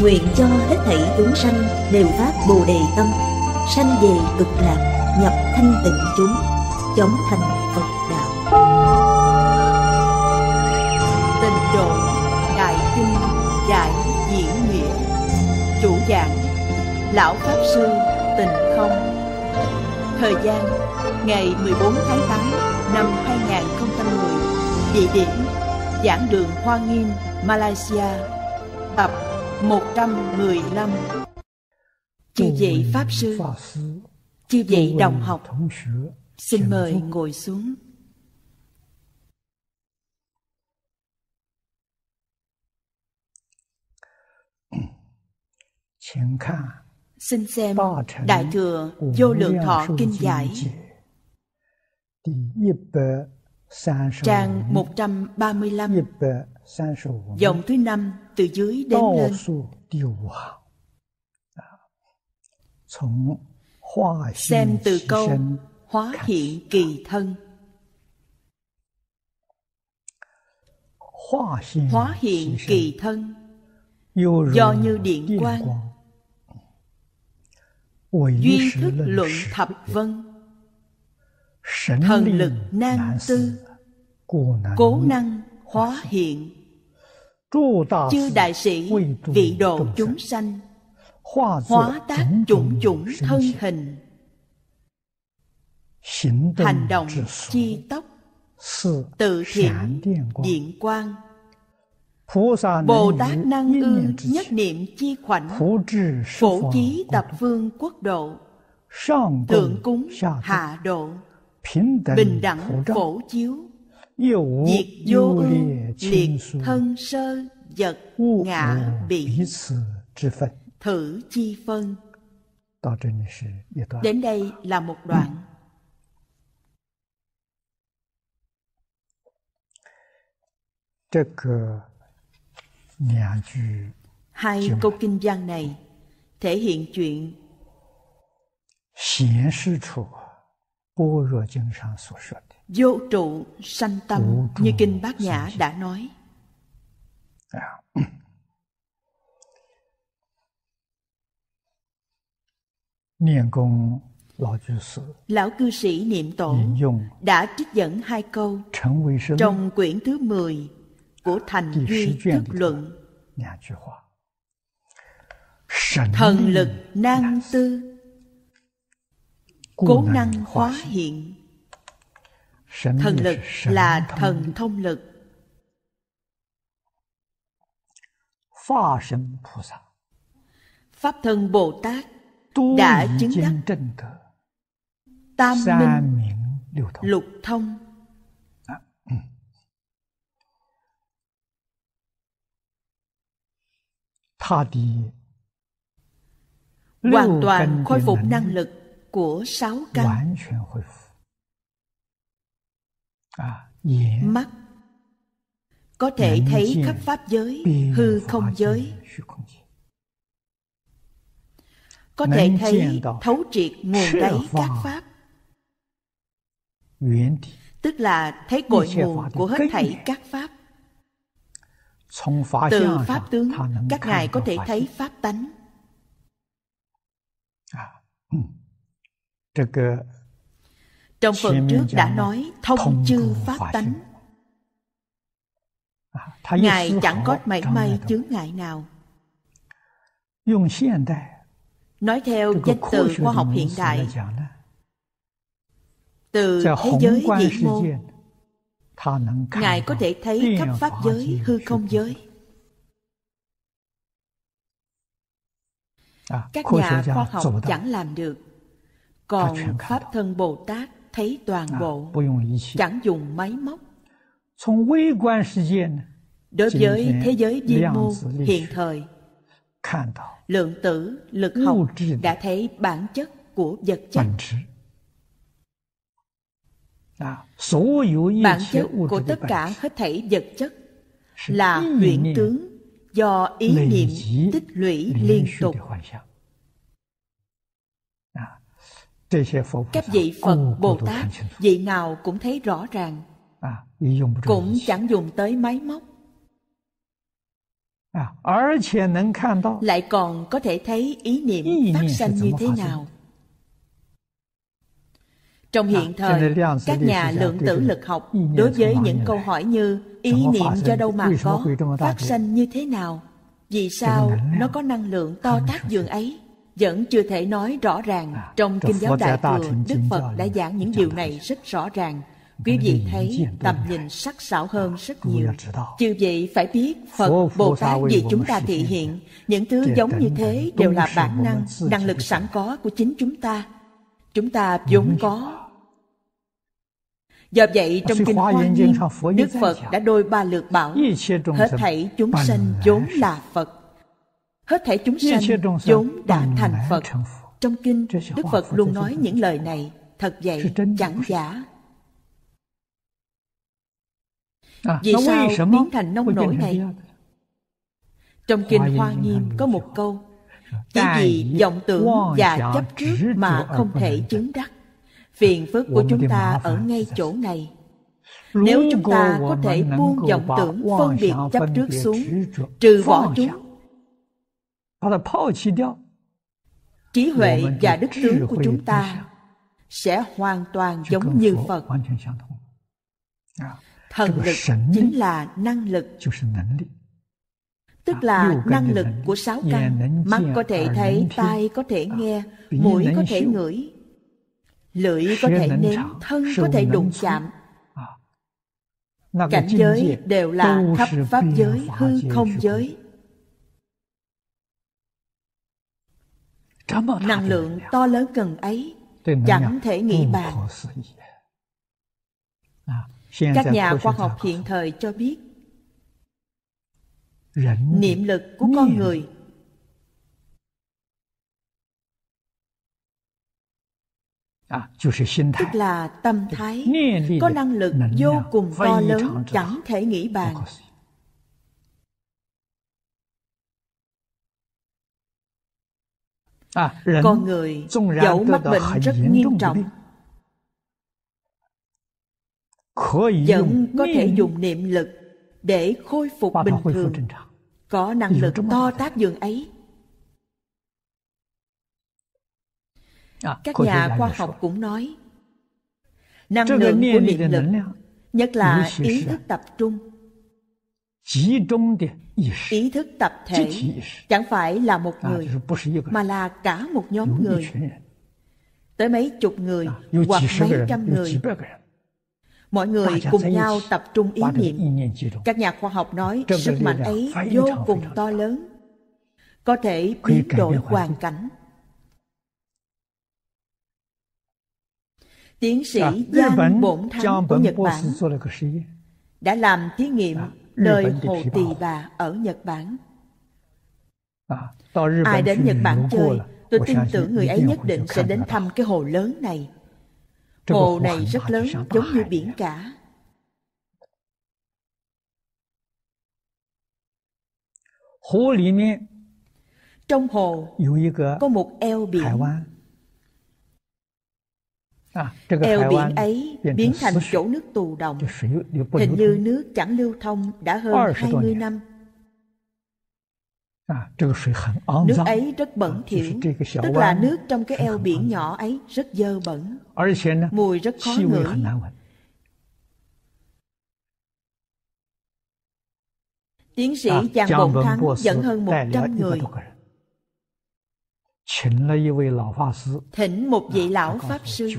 nguyện cho hết thảy chúng sanh đều phát bồ đề tâm sanh về cực lạc nhập thanh tịnh chúng chóng thành phật đạo tịnh độ đại kinh giải diễn nghĩa chủ giảng lão pháp sư tịnh không thời gian ngày 14 tháng 8 năm 2010 địa điểm giảng đường hoa nghiêm malaysia tập 115 Chư vị Pháp Sư Chư vị đồng học Xin mời ngồi xuống Xin xem Đại Thừa Vô Lượng Thọ Kinh Giải Trang 135 Dòng thứ năm từ dưới đến lên xem từ câu hóa hiện kỳ thân hóa hiện kỳ thân do như điện quang duy thức luận thập vân thần lực nan tư cố năng hóa hiện chư đại sĩ vị độ chúng sanh hóa tác chủng chủng thân hình hành động chi tốc tự thiện diện quang bồ tát năng ư nhất niệm chi khoảnh phổ chí tập phương quốc độ thượng cúng hạ độ bình đẳng phổ chiếu Diệt vô ưu, liệt thân sơ, vật, ngã, bị, thử chi phân. Đến đây là một đoạn. Ờ, Hai câu kinh văn này thể hiện chuyện hiển sư 处般若经上所说的 vô trụ sanh tâm như kinh bát nhã đã nói dạ. Lão cư sĩ niệm tổ đã trích dẫn hai câu trong quyển thứ 10 của Thành Duy Thức Luận. Thần lực nan tư, cố năng hóa hiện Thần lực là thần thông lực. Pháp thân Bồ Tát đã chứng đắc tam minh lục thông. À, ừ. Hoàn toàn khôi phục năng lực của sáu căn Ờ, mắt có thể thấy khắp pháp giới hư không giới có thể thấy thấu triệt nguồn đáy các pháp tức là thấy cội nguồn của hết thảy các pháp từ pháp tướng các ngài có thể thấy pháp tánh à, ừ. ờ, trong phần trước đã nói thông chư pháp tánh à, ngài chẳng có mảy may chướng ngại nào nói theo danh từ khoa học hiện đại từ thế giới diệt môn ngài có thể thấy khắp pháp giới hư không giới các nhà khoa học chẳng làm được còn pháp thân bồ tát thấy toàn bộ, chẳng dùng máy móc. Đối với thế giới vi mô hiện thời, lượng tử lực học đã thấy bản chất của vật chất. Bản chất của tất cả hết thảy vật chất là huyện tướng do ý niệm tích lũy liên tục các vị Phật, Bồ Tát, vị nào cũng thấy rõ ràng. Cũng chẳng dùng tới máy móc. Lại còn có thể thấy ý niệm phát sanh như thế nào. Trong hiện thời, các nhà lượng tử lực học đối với những câu hỏi như ý niệm do đâu mà có, phát sanh như thế nào, vì sao nó có năng lượng to tác dường ấy, vẫn chưa thể nói rõ ràng à, trong kinh giáo đại thừa đức phật đã giảng những điều này rất rõ ràng quý vị thấy tầm nhìn sắc sảo hơn rất nhiều chư vị phải biết phật bồ tát vì chúng ta thị hiện những thứ giống như thế đều là bản năng năng lực sẵn có của chính chúng ta chúng ta vốn có Do vậy trong Kinh Hoa Nghiêm, Đức Phật đã đôi ba lượt bảo Hết thảy chúng sanh vốn là Phật hết thể chúng sanh vốn đã thành phật trong kinh đức phật luôn nói những lời này thật vậy chẳng giả à, vì sao biến thành nông nổi này trong kinh hoa nghiêm có một câu chỉ vì vọng tưởng và chấp trước mà không thể chứng đắc phiền phức của chúng ta ở ngay chỗ này nếu chúng ta có thể buông vọng tưởng phân biệt chấp trước xuống trừ bỏ chúng trí huệ và đức tướng của chúng ta sẽ hoàn toàn giống như phật thần lực chính là năng lực tức là năng lực của sáu căn mắt có thể thấy tai có thể nghe mũi có thể ngửi lưỡi có thể nếm thân có thể đụng chạm cảnh giới đều là khắp pháp giới hư không giới năng lượng to lớn cần ấy à, à, chẳng thể nghĩ bàn các nhà khoa học hiện thời cho biết niệm lực của con người tức là tâm thái có năng lực vô cùng to lớn chẳng thể nghĩ bàn À, con người dẫu mắc bệnh rất nghiêm trọng vẫn có thể dùng niệm lực để khôi phục bình thường có năng lực to tác dường ấy à, các nhà khoa học cũng nói năng lượng của niệm lực nhất là ý thức tập trung ý thức tập thể chẳng phải là một người mà là cả một nhóm người tới mấy chục người hoặc mấy trăm người mọi người cùng nhau tập trung ý niệm các nhà khoa học nói sức mạnh ấy vô cùng to lớn có thể biến đổi hoàn cảnh tiến sĩ à, Giang Bổn Thắng của Nhật Bản đã làm thí nghiệm à, đời Hồ Tỳ Bà ở Nhật Bản. À, Ai đến Nhật Bản chơi, tôi tin tưởng người ấy nhất định sẽ đến thăm cái hồ lớn này. Hồ này rất lớn, giống như biển cả. Trong hồ có một eo biển À, eo biển ấy biến thành chỗ nước tù động, hình như nước chẳng lưu thông đã hơn 20 năm. À, nước ấy rất bẩn à, thỉu, tức là nước trong cái eo biển nhỏ ấy rất dơ bẩn, mùi rất khó ngửi. Tiến sĩ Giang Bồng Thắng dẫn hơn 100 người Thỉnh một vị lão Pháp Sư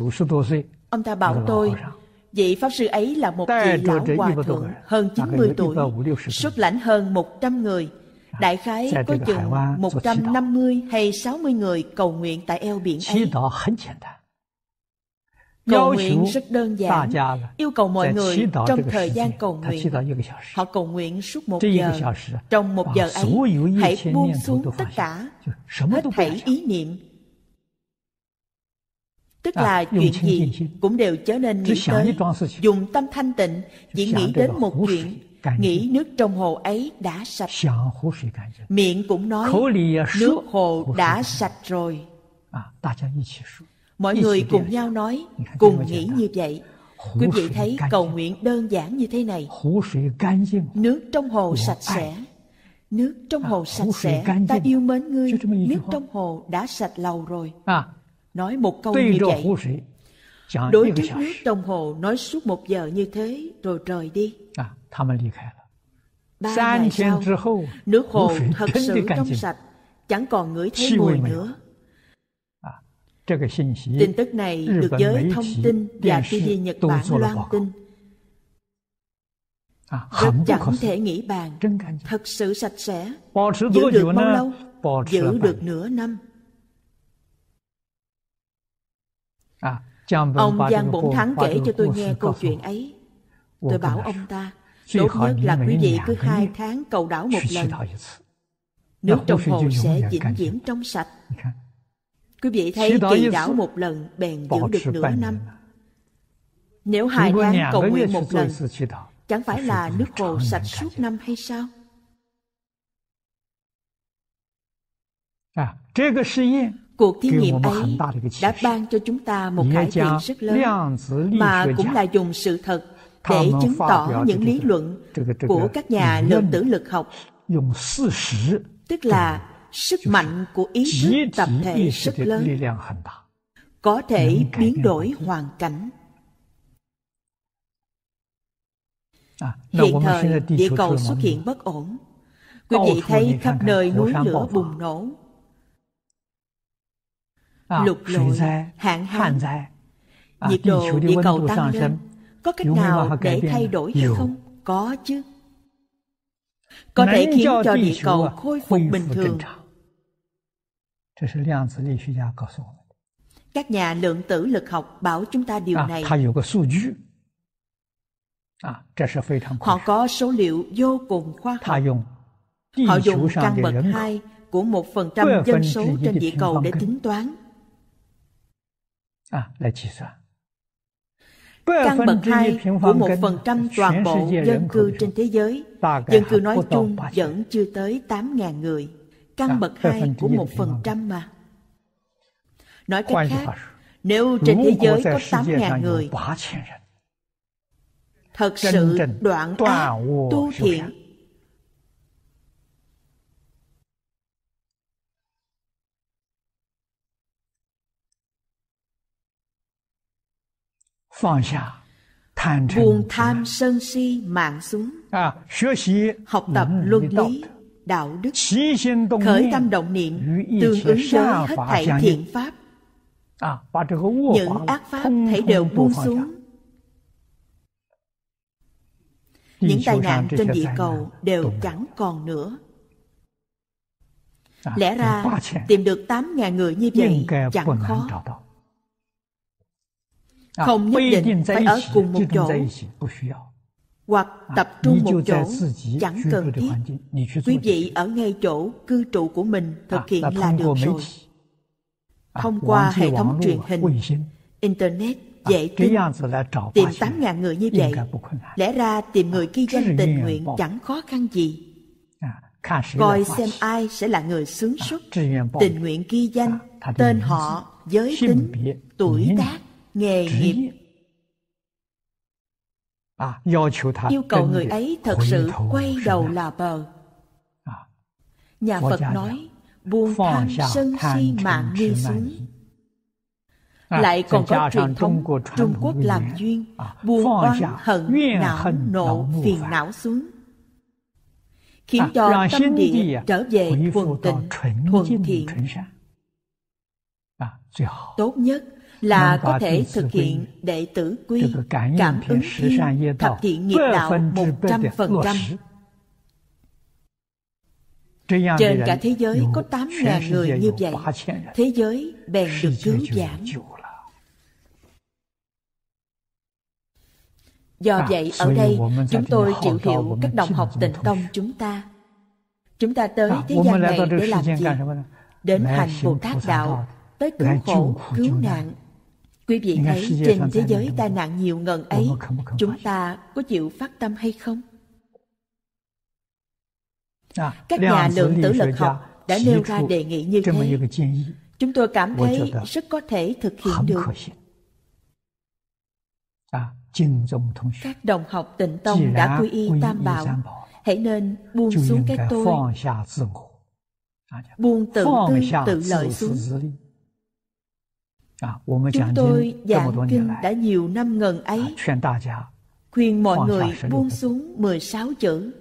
Ông ta bảo tôi Vị Pháp Sư ấy là một vị lão hòa thượng hơn 90 tuổi, xuất lãnh hơn 100 người. Đại khái có chừng 150 hay 60 người cầu nguyện tại eo biển ấy. Cầu nguyện rất đơn giản, yêu cầu mọi người trong thời gian cầu nguyện. Họ cầu nguyện suốt một giờ. Trong một giờ ấy, hãy buông xuống tất cả, hết thảy ý niệm. Tức là chuyện gì cũng đều trở nên nghĩ tới. Dùng tâm thanh tịnh, chỉ nghĩ đến một chuyện nghĩ nước trong hồ ấy đã sạch miệng cũng nói nước hồ đã sạch rồi à, 大家一起说。mọi người cùng nhau nói cùng nghĩ như vậy quý vị thấy cầu nguyện đơn giản như thế này nước trong hồ sạch sẽ nước trong à, hồ sạch sẽ ta yêu mến ngươi nước trong hồ đã sạch lầu rồi à. nói một câu như vậy đối với nước trong hồ nói suốt một giờ như thế rồi rời đi à, ba ngày sau nước hồ thật sự trong sạch chẳng còn ngửi thấy mùi nữa Tin tức này được giới thông tin và TV Nhật Bản loan tin. Rất chẳng thể nghĩ bàn, thật sự sạch sẽ, giữ được bao lâu, giữ được nửa năm. À, ông Giang Bổn Thắng kể cho tôi nghe câu chuyện ấy. Tôi bảo ông ta, tốt nhất là quý vị cứ hai tháng cầu đảo một lần. Nước trong hồ sẽ vĩnh viễn trong sạch. Quý vị thấy kỳ đảo một lần bèn giữ được nửa năm. Nếu hai tháng cầu nguyện một lần, chẳng phải là nước hồ sạch suốt năm hay sao? À, Cuộc thí nghiệm ấy đã ban cho chúng ta một cải thiện rất lớn, mà cũng là dùng sự thật để chứng tỏ những lý luận của các nhà lượng tử lực học, tức là sức mạnh của ý thức tập thể rất lớn có thể biến đổi hoàn cảnh à, hiện thời địa cầu xuất hiện bất ổn quý vị thấy khắp nơi núi lửa bùng nổ à, lục lội hạn hán à, nhiệt độ địa cầu tăng lên có cách nào để thay đổi hay không có chứ có thể khiến cho địa cầu khôi phục bình thường các nhà lượng tử lực học bảo chúng ta điều này. 啊，它有个数据。啊，这是非常。Họ có số liệu vô cùng khoa học. của một phần trăm dân số trên địa cầu để tính toán. À, lại chỉ soạn. Căn bậc hai của một phần trăm toàn bộ dân cư trên thế giới, dân cư nói chung vẫn chưa tới 8.000 người căn dạ, bậc hai của một phần trăm mà. Nói cách khác, nếu trên thế giới có 8.000 người, thật sự đoạn ác tu thiện buông tham sân si mạng xuống à, học tập luân lý đạo đức khởi tâm động niệm tương ứng với hết thảy thiện pháp à, những ác pháp thấy đều buông xuống những tai nạn trên địa cầu đều chẳng còn nữa à, lẽ ra tìm được tám ngàn người như vậy chẳng khó à, không nhất định phải ở cùng một chỗ hoặc tập trung một chỗ chẳng cần thiết quý vị ở ngay chỗ cư trụ của mình thực hiện là được rồi thông qua hệ thống truyền hình internet dễ tin tìm tám ngàn người như vậy lẽ ra tìm người ghi danh tình nguyện chẳng khó khăn gì coi xem ai sẽ là người sướng xuất tình nguyện ghi danh tên họ giới tính tuổi tác nghề nghiệp À, yêu cầu người ấy thật sự quay đầu là bờ à, nhà phật nói buông thang sân si mạng nghi xuống à, lại còn có truyền thống trung quốc làm duyên buông oán hận não nộ phiền não xuống khiến cho tâm địa trở về thuần tịnh thuần thiện tốt nhất là có thể thực hiện đệ tử quy cảm ứng thiên thập thiện nghiệp đạo một trăm phần trăm trên cả thế giới có tám ngàn người như vậy Thế giới bèn được cứu giảm Do vậy ở đây chúng tôi chịu hiểu các đồng học tịnh tông chúng ta Chúng ta tới thế gian này để làm gì? Đến hành Bồ Tát Đạo, tới cứu khổ, cứu nạn, Quý vị thấy trên thế giới tai nạn nhiều ngần ấy, chúng ta có chịu phát tâm hay không? À, Các nhà lượng tử lực học đã nêu ra đề nghị như thế. Chúng tôi cảm thấy rất có thể thực hiện được. À, Các đồng học tịnh tông đã quy y tam bảo, hãy nên buông xuống cái tôi, à, dạ. buông tự tư tự lợi xuống Chúng tôi giảng kinh đã nhiều năm ngần ấy khuyên mọi người buông xuống 16 chữ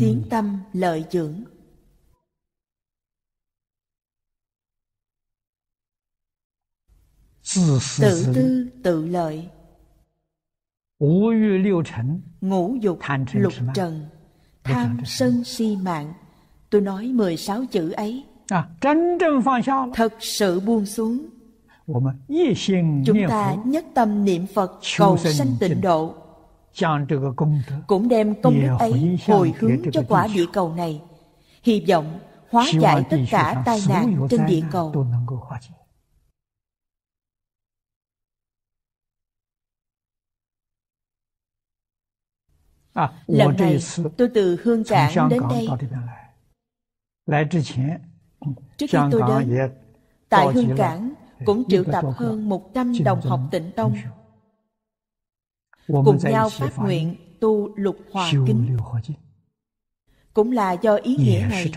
tiếng tâm lợi dưỡng tự tư tự lợi ngũ dục lục trần tham sân si mạng tôi nói 16 chữ ấy À, thật sự buông xuống chúng ta nhất tâm niệm phật cầu sanh tịnh độ cũng đem công đức ấy hồi hướng cho quả địa cầu này hy vọng hóa giải tất cả tai nạn trên địa cầu à, lần này tôi từ hương cảng đến đây Trước khi tôi đến, tại Hương Cảng cũng triệu tập hơn 100 đồng học tịnh tông cùng nhau phát nguyện tu lục hòa kinh. cũng là do ý nghĩa à, này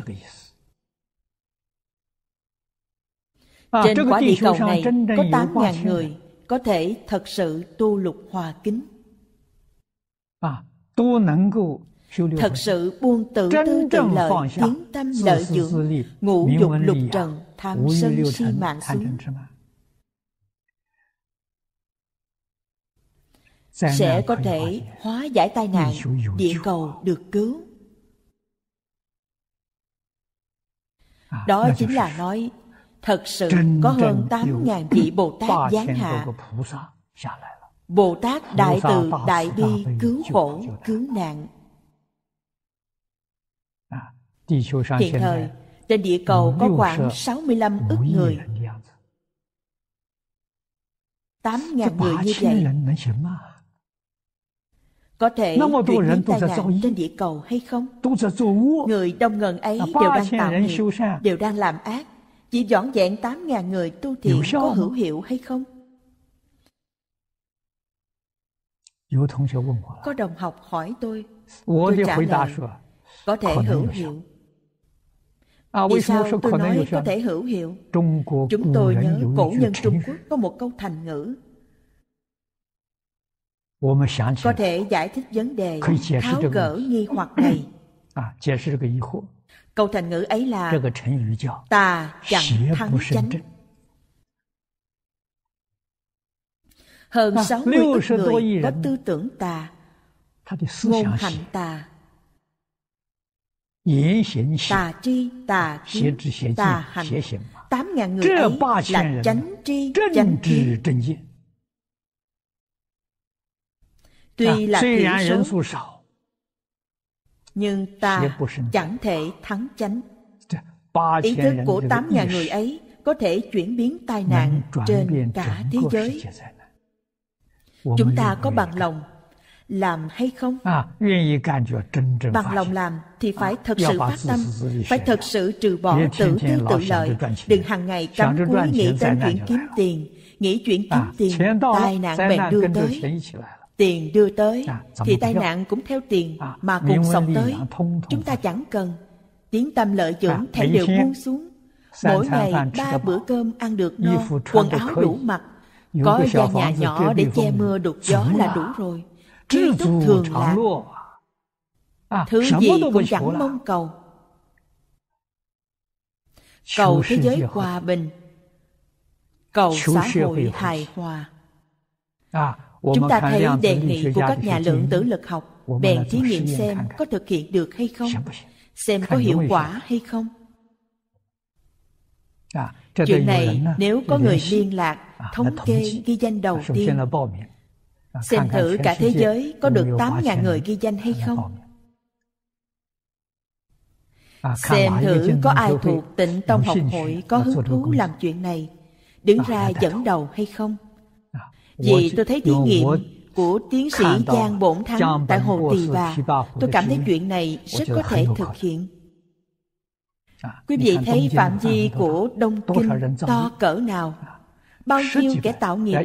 trên quả địa cầu này có 8.000 người có thể thật sự tu lục hòa kính à, thật sự buông tự tư tự lợi tiếng tâm lợi dưỡng ngũ dục lục trần tham sân si mạng xuống sẽ có thể hóa giải tai nạn địa cầu được cứu à, đó chính là nói thật sự có hơn tám ngàn vị Bồ Tát giáng hạ. Bồ Tát Đại Từ Đại Bi cứu khổ, cứu nạn, Hiện thời, trên địa cầu có khoảng 65 ức người. 8.000 người như vậy có thể chuyện những tai nạn trên địa cầu hay không? Người đông ngần ấy đều đang tạo nghiệp, đều đang làm ác. Chỉ dọn dẹn 8.000 người tu thiện có hữu hiệu hay không? Có đồng học hỏi tôi, tôi trả lời, có thể hữu hiệu, À, Vì sao tôi nói có thể hữu hiệu? Chúng tôi nhớ cổ nhân Trung Quốc có một câu thành ngữ có thể giải thích vấn đề tháo gỡ nghi hoặc này à, câu thành ngữ ấy là tà chẳng thắng chánh hơn à, sáu mươi người có tư tưởng tà ngôn hành tà tà tri tà kiến tà hành tám ngàn người ấy là chánh tri chánh kiến tuy là thiểu số nhưng ta chẳng thể thắng chánh ý thức của tám ngàn người ấy có thể chuyển biến tai nạn trên cả thế giới chúng ta có bằng lòng làm hay không? À, Bằng lòng làm thì à, phải thật sự phát tâm, phải thật sự trừ bỏ tự tư tự lợi. Đừng hàng ngày cắm cúi nghĩ đến chuyện kiếm tiền, nghĩ chuyện kiếm à, tiền, tai nạn bệnh đưa tới. Tiền đưa tới dạ, thì tai nạn cũng theo tiền mà cùng sống tới. Chúng ta chẳng cần. Tiếng tâm lợi dưỡng dạ, thảy đều buông xuống. Mỗi ngày ba bữa cơm ăn được no, quần áo đủ mặc, có gia nhà nhỏ để che mưa đục gió là đủ rồi tri túc thường lạc thứ gì cũng chẳng mong cầu cầu thế giới hòa bình cầu xã hội hài hòa à, chúng ta thấy đề nghị của các nhà lượng tử lực học bèn thí nghiệm xem có thực hiện được hay không xem có hiệu quả hay không à, chuyện này nếu có người liên lạc à, thống kê ghi danh đầu tiên Xem thử cả thế giới có được 8.000 người ghi danh hay không? Xem thử có ai thuộc tịnh tông học hội có hứng thú làm chuyện này, đứng ra dẫn đầu hay không? Vì tôi thấy thí nghiệm của tiến sĩ Giang Bổn Thắng tại Hồ Tỳ Bà, tôi cảm thấy chuyện này rất có thể thực hiện. Quý vị thấy phạm vi của Đông Kinh to cỡ nào? Bao nhiêu kẻ tạo nghiệp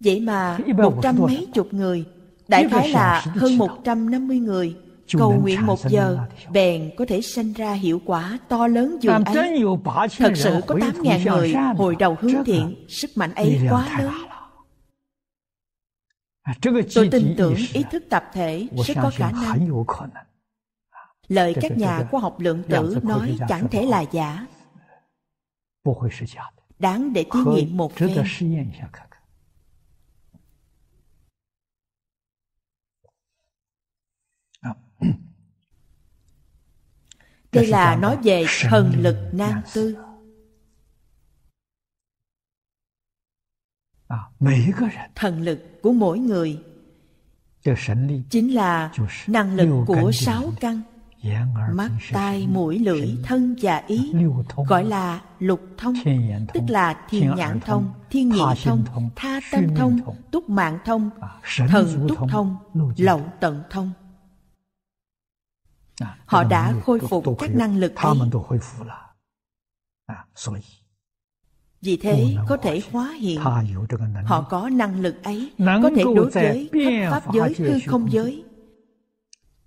Vậy mà một trăm mấy chục người, đại khái là hơn 150 người, cầu nguyện một giờ, bèn có thể sinh ra hiệu quả to lớn dường ấy. Thật sự có 8.000 người hồi đầu hướng thiện, sức mạnh ấy quá lớn. À, tôi tin tưởng ý thức tập thể sẽ có khả năng. Lời các nhà khoa học lượng tử nói chẳng thể là giả. Đáng để thí nghiệm một phen. đây là nói về thần lực nam tư à, thần lực của mỗi người chính là năng lực của sáu căn mắt tai mũi lưỡi thân và ý gọi là lục thông tức là thiên nhãn thông thiên nhị thông tha tâm thông túc mạng thông à, thần túc thông lậu tận thông họ đã khôi phục các năng lực ấy vì thế có thể hóa hiện họ có năng lực ấy có thể đối với khắp pháp giới hư không giới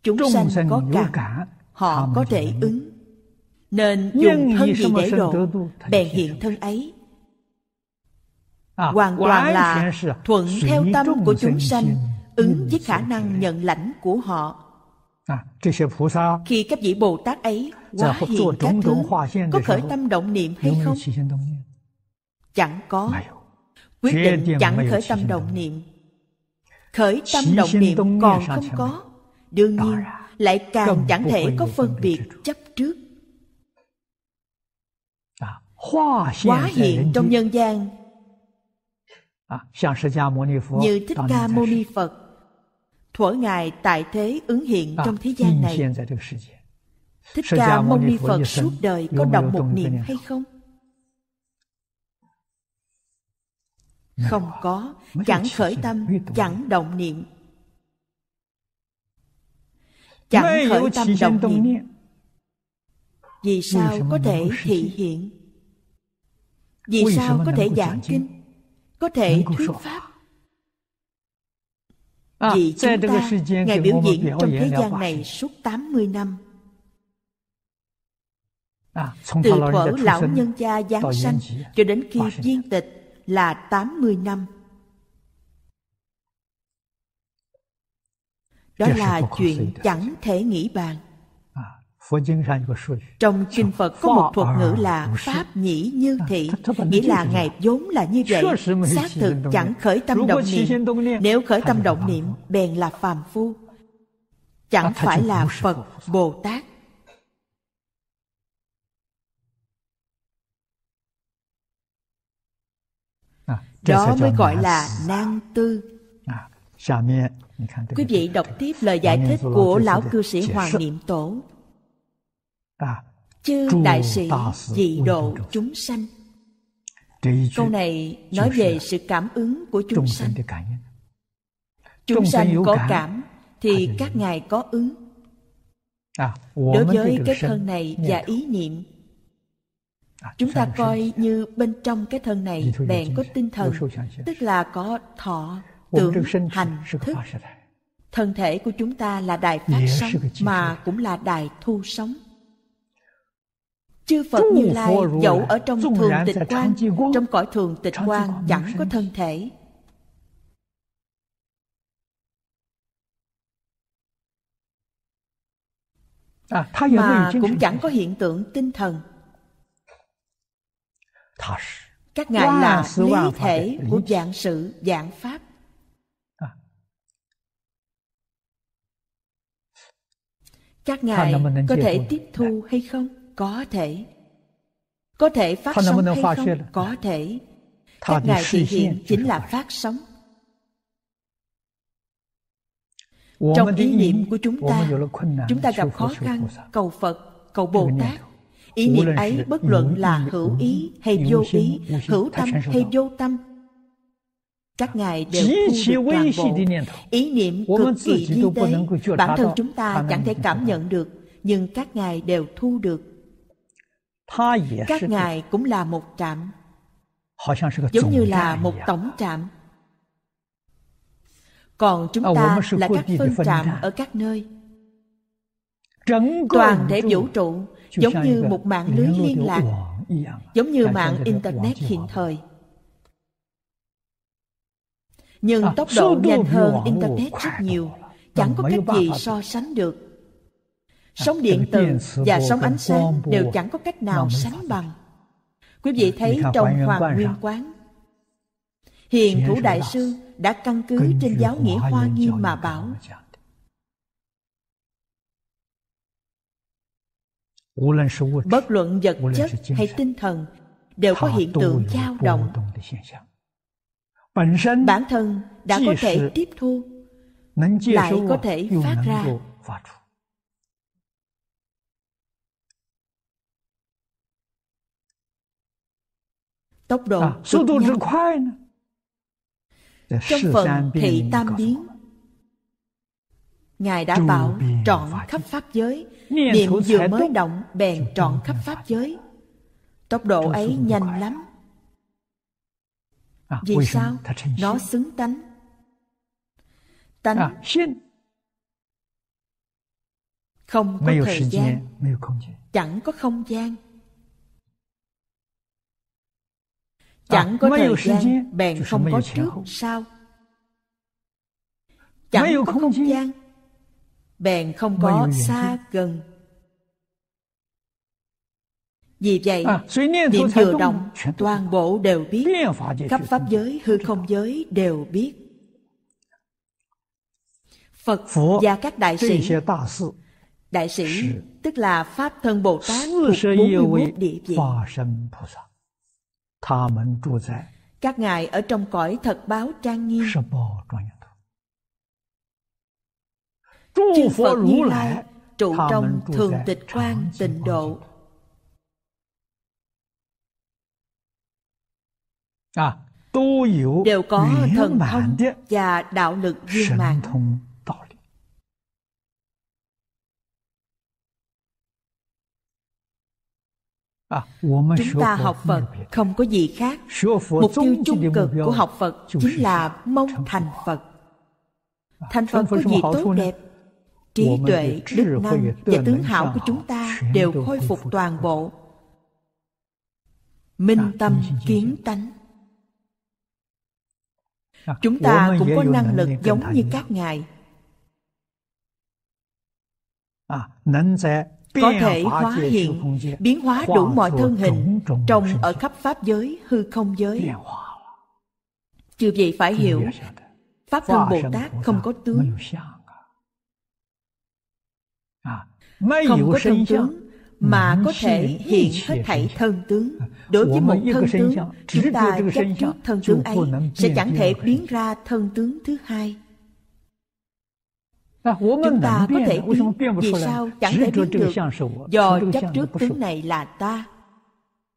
chúng sanh có cảm họ có thể ứng nên dùng thân gì để độ bèn hiện thân ấy hoàn toàn là thuận theo tâm của chúng sanh ứng với khả năng nhận lãnh của họ khi các vị Bồ Tát ấy hóa hiện các thứ, có khởi tâm động niệm hay không? Chẳng có. Quyết định chẳng khởi tâm động niệm. Khởi tâm động niệm còn không có. Đương nhiên, lại càng chẳng thể có phân biệt chấp trước. À, hóa hiện trong nhân gian như Thích Ca Mâu Ni Phật thuở ngài tại thế ứng hiện trong thế gian à, này thích ca mâu ni phật suốt đời có đọc một niệm hay không không có chẳng khởi tâm chẳng động niệm chẳng khởi tâm động niệm vì sao có thể thị hiện vì sao có thể giảng kinh có thể thuyết pháp Ờ, vì chúng ta Ngài biểu diễn trong thế gian này suốt 80 năm. À, Từ thuở lão nhân gia Giáng sanh cho đến khi viên tịch là 80 năm. Đó là chuyện chẳng thể nghĩ bàn. Trong Kinh Phật có một thuật ngữ là Pháp nhĩ như thị, nghĩa là Ngài vốn là như vậy, xác thực chẳng khởi tâm động niệm. Nếu khởi tâm động niệm, bèn là phàm phu, chẳng phải là Phật, Bồ Tát. À, đó mới gọi là nan tư. À, Quý vị đọc tiếp lời giải thích của Lão Cư sĩ Hoàng Niệm Tổ chư đại sĩ dị độ chúng sanh câu này nói về sự cảm ứng của chúng sanh chúng sanh có cảm thì các ngài có ứng à, đối với cái thân này và ý niệm à, chúng ta coi như bên trong cái thân này bèn có tinh thần tức là có thọ tưởng hành thức thân thể của chúng ta là đài phát sóng mà cũng là đài thu sống chư phật như lai dẫu ở trong thường tịch quan trong cõi thường tịch quan chẳng có thân thể à, mà cũng chẳng có hiện tượng tinh thần các ngài là lý thể của dạng sự dạng pháp à. các ngài có thể tiếp thu dạ. hay không có thể có thể phát sóng hay không có thể các ngài thị hiện chính là phát sóng trong ý niệm của chúng ta chúng ta gặp khó khăn cầu phật cầu bồ tát ý niệm ấy bất luận là hữu ý hay vô ý hữu tâm hay vô tâm các ngài đều thu được toàn bộ ý niệm cực kỳ vi tế bản thân chúng ta chẳng thể cảm nhận được nhưng các ngài đều thu được các ngài cũng là một trạm giống như là một tổng trạm còn chúng ờ, ta là các phân trạm ở các nơi toàn thể vũ trụ giống như một mạng lưới liên lạc giống như mạng internet hiện thời nhưng à, tốc độ nhanh hơn internet rất nhiều chẳng có cách gì so sánh được sóng điện từ và sóng ánh sáng đều chẳng có cách nào sánh bằng quý vị dạ, thấy trong hoàng nguyên quán hiền dạ, thủ đại sư đã căn cứ trên giáo nghĩa hoa nghiêm mà bảo bất luận vật chất hay tinh thần đều có hiện tượng dao động bản thân đã có thể tiếp thu lại có thể phát ra tốc độ à, cực nhanh. Trong phần thị tam biến, Ngài đã bảo trọn khắp Pháp giới, niệm vừa mới động bèn trọn khắp Pháp giới. Tốc độ ấy nhanh lắm. À, Vì sao? Nó xứng tánh. Tánh à, không có thời gian, chẳng có không gian chẳng có à, thời gian bèn không có trước sau chẳng có không gian bèn không có xa gần vì vậy, à, niệm vừa động, toàn bộ đều biết, cấp pháp giới, hư không giới đều biết. Phật và các đại sĩ, đại sĩ tức là Pháp thân Bồ Tát thuộc 41 địa vị. Các ngài ở trong cõi thật báo trang nghiêm. Chư Phật Như Lai trụ trong thường tịch quan tịnh độ. đều có thần thông và đạo lực viên mạng Chúng ta học Phật không có gì khác. Mục tiêu chung cực của học Phật chính là mong thành Phật. Thành Phật có gì tốt đẹp? Trí tuệ, đức năng và tướng hảo của chúng ta đều khôi phục toàn bộ. Minh tâm kiến tánh. Chúng ta cũng có năng lực giống như các ngài. À, có thể hóa hiện biến hóa đủ mọi thân hình trong ở khắp pháp giới hư không giới chư vị phải hiểu pháp thân bồ tát không có tướng à, không có thân tướng mà có thể hiện hết thảy thân tướng à, đối với một thân tướng chúng ta chấp trước thân tướng ấy sẽ chẳng thể biến ra thân tướng thứ hai Chúng ta có thể biến, vì sao chẳng thể biến được do chấp trước tướng này là ta.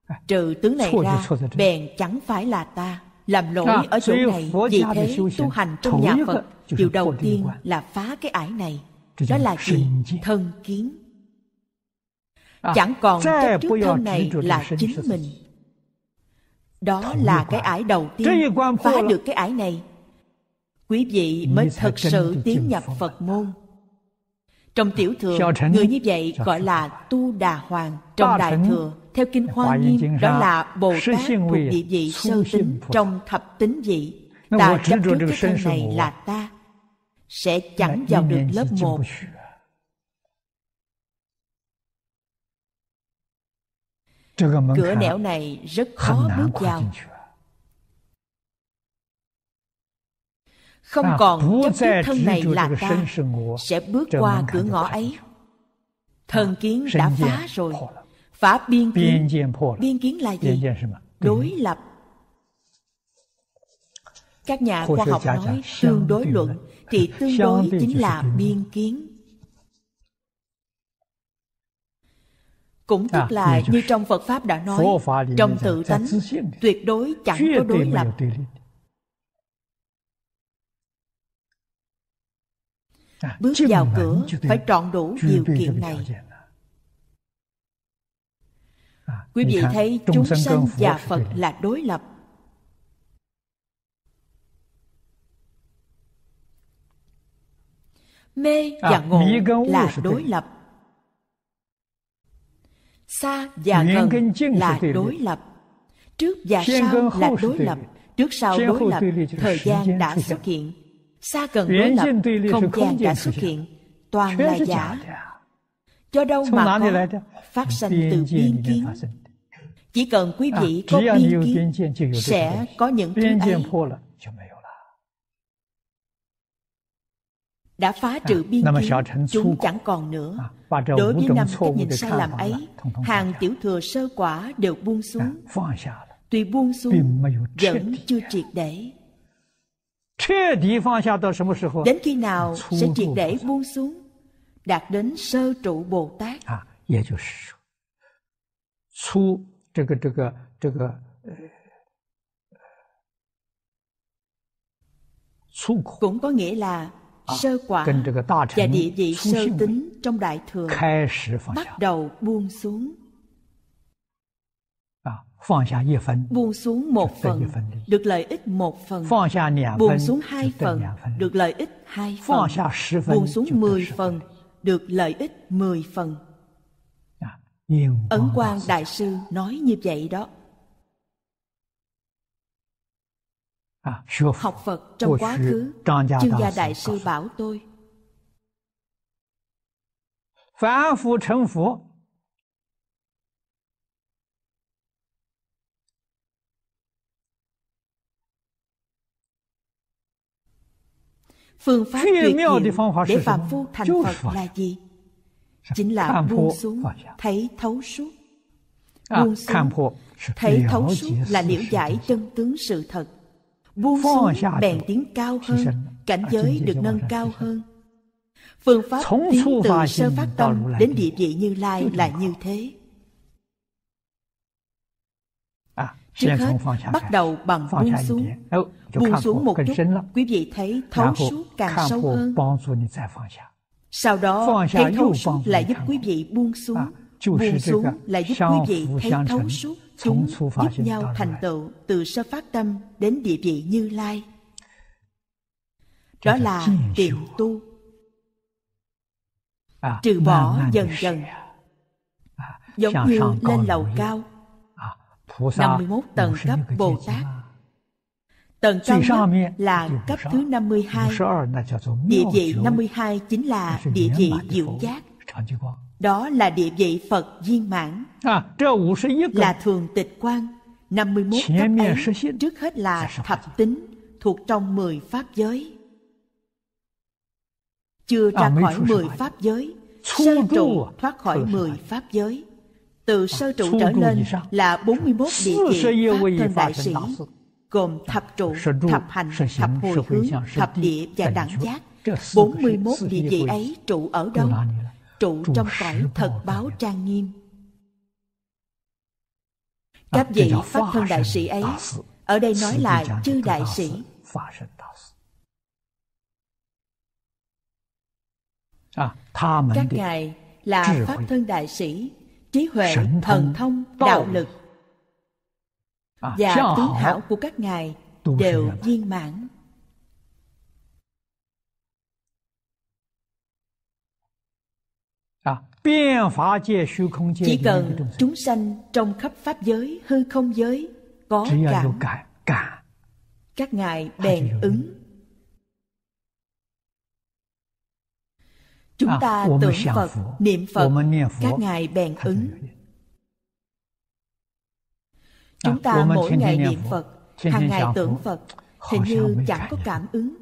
À, trừ tướng này ra, bèn chẳng phải là ta. Làm lỗi à, ở chỗ này, vì thế tu hành trong nhà Phật, điều đầu tiên là phá cái ải này. Đó là gì? Thân kiến. À, chẳng còn chấp trước thân này là chính mình. Đó là cái ải đầu tiên. Phá được cái ải này, quý vị mới thật sự tiến nhập phật môn trong tiểu thừa người như vậy gọi là tu đà hoàng trong đại thừa theo kinh hoa nghiêm đó là bồ tát thuộc địa vị sơ tính trong thập tính vị ta chấp trước cái thân này là ta sẽ chẳng vào được lớp 1 cửa nẻo này rất khó bước vào không còn chấp trước thân này là ta sẽ bước qua cửa ngõ ấy à, thần kiến đã phá rồi phá biên kiến biên kiến là gì đối lập các nhà khoa học nói tương đối luận thì tương đối chính là biên kiến cũng tức à, là như trong phật pháp đã nói trong tự tánh tuyệt đối chẳng có đối lập À, bước vào cửa phải trọn đủ điều kiện này à, quý vị thấy chúng sanh và phật là đối lập mê à, và ngộ là đối lập xa và gần là đối lập trước và sau là đối lập trước sau đối lập thời gian đã xuất hiện xa gần đối lập không gian đã xuất hiện toàn là giả à? do đâu mà có phát sinh từ biên kiến chỉ cần quý à, vị có biên kiến sẽ có những thứ ấy đã phá à, trừ biên kiến chúng chẳng còn nữa đối với năm cái nhìn sai lầm ấy hàng tiểu thừa sơ quả đều buông xuống tuy buông xuống vẫn chưa triệt để Đến khi nào sẽ triệt để buông xuống Đạt đến sơ trụ Bồ Tát à, 也就是说，粗这个这个这个呃粗苦，cũng có nghĩa là sơ quả và địa vị sơ tính trong đại thừa bắt đầu buông xuống. Buông xuống một phần, được lợi ích một phần. Buông xuống hai phần, được lợi ích hai phần. Buông xuống mười phần, được lợi ích mười phần. À, Ấn Quang Đại Sư nói như vậy đó. À, Học Phật trong quá khứ, Chương Gia Đại Sư bảo tôi. Phá phu thành Phật Phương pháp tuyệt diệu để phạm phu thành Phật là gì? Chính là buông xuống, thấy thấu suốt. À, buông xuống, thấy thấu suốt là liễu giải chân tướng sự thật. Buông xuống bèn tiến cao hơn, cảnh giới được nâng cao hơn. Phương pháp tiến từ sơ phát tâm đến địa vị như lai là như thế. Trước hết, bắt đầu bằng buông xuống. Buông xuống một chút, quý vị thấy thấu suốt càng sâu hơn. Sau đó, thấy thấu suốt à, là giúp quý vị buông xuống. Buông xuống là giúp quý vị thấy thấu suốt. Chúng giúp nhau thành tựu từ sơ phát tâm đến địa vị như lai. Đó là tiền tu. À, Trừ bỏ dần dần. À, Giống như lên lầu cao, 51 tầng cấp Bồ Tát. Tầng cao nhất là cấp thứ 52. Địa vị 52 chính là địa vị diệu giác. Đó là địa vị Phật viên mãn. À, là thường tịch quan. 51 cấp ấy trước hết là thập tính thuộc trong 10 pháp giới. Chưa à, ra khỏi 10 pháp giới, sơ trụ à? thoát khỏi 10 pháp giới từ sơ trụ trở lên là 41 địa vị Pháp à, thân đại sĩ, gồm thập trụ, thập hành, thập hồi hướng, thập địa và đẳng giác. 41 địa vị ấy trụ ở đâu? Trụ trong cõi thật báo trang nghiêm. Các vị Pháp thân đại sĩ ấy, ở đây nói là chư đại sĩ, các ngài là pháp thân đại sĩ trí huệ thần thông đạo lực à, và tướng hảo của các ngài đều viên mãn à, chỉ cần chúng sanh trong khắp pháp giới hư không giới có cảm các ngài bèn ứng chúng à, ta tưởng phật niệm phật các ngài bèn ứng chúng à, ta mỗi ngày niệm phật hàng ngày tưởng phật hình như chẳng có cảm ứng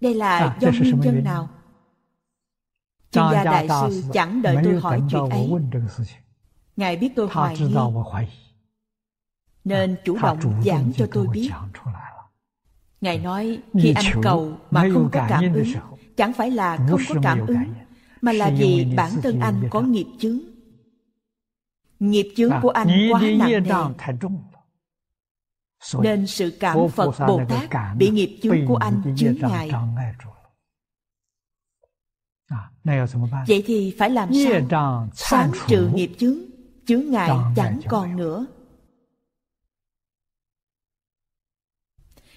đây là à, do nguyên nhân nào chuyên gia đại sư chẳng đợi tôi hỏi chuyện ấy ngài biết tôi hoài nghi nên chủ động giảng cho tôi biết Ngài nói khi anh cầu mà không có cảm ứng chẳng phải là không có cảm ứng mà là vì bản thân anh có nghiệp chướng. Nghiệp chướng à, của anh quá nặng nề, nên sự cảm Phật Bồ Tát bị nghiệp chướng của anh chướng ngại. À, Vậy thì phải làm sao? Sáng trừ nghiệp chướng, chướng ngại chẳng còn nữa.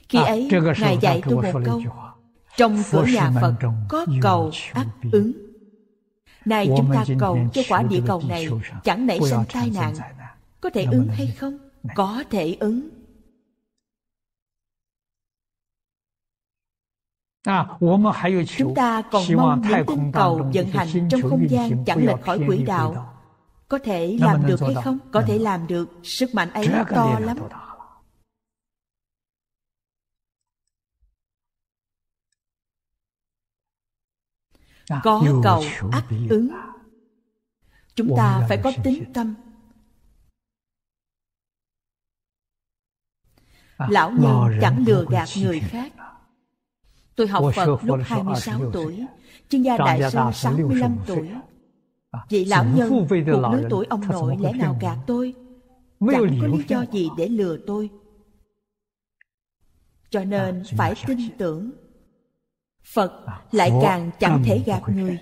Khi à, ấy, Ngài dạy tôi một câu Trong cửa nhà Phật có cầu ắt ứng Này chúng ta cầu cho quả địa cầu này Chẳng nảy sinh tai nạn Có thể dạ vâng, ứng dạ vâng. hay không? Có thể ứng à, Chúng ta còn mong những tinh cầu vận hành trong không gian chẳng lệch khỏi quỹ đạo. Có thể dạ làm vâng, được hay không? Có thể làm được. Sức mạnh ấy to lắm. có cầu ác ứng chúng ta phải có tính tâm à, lão nhân chẳng lừa gạt người khác tôi học phật lúc 26 tuổi chuyên gia đại sư 65 tuổi à, vị lão nhân một lứa tuổi ông nội lẽ nào gạt tôi chẳng có lý do gì để lừa tôi cho à, nên phải tin tưởng phật à, lại càng chẳng thể gạt người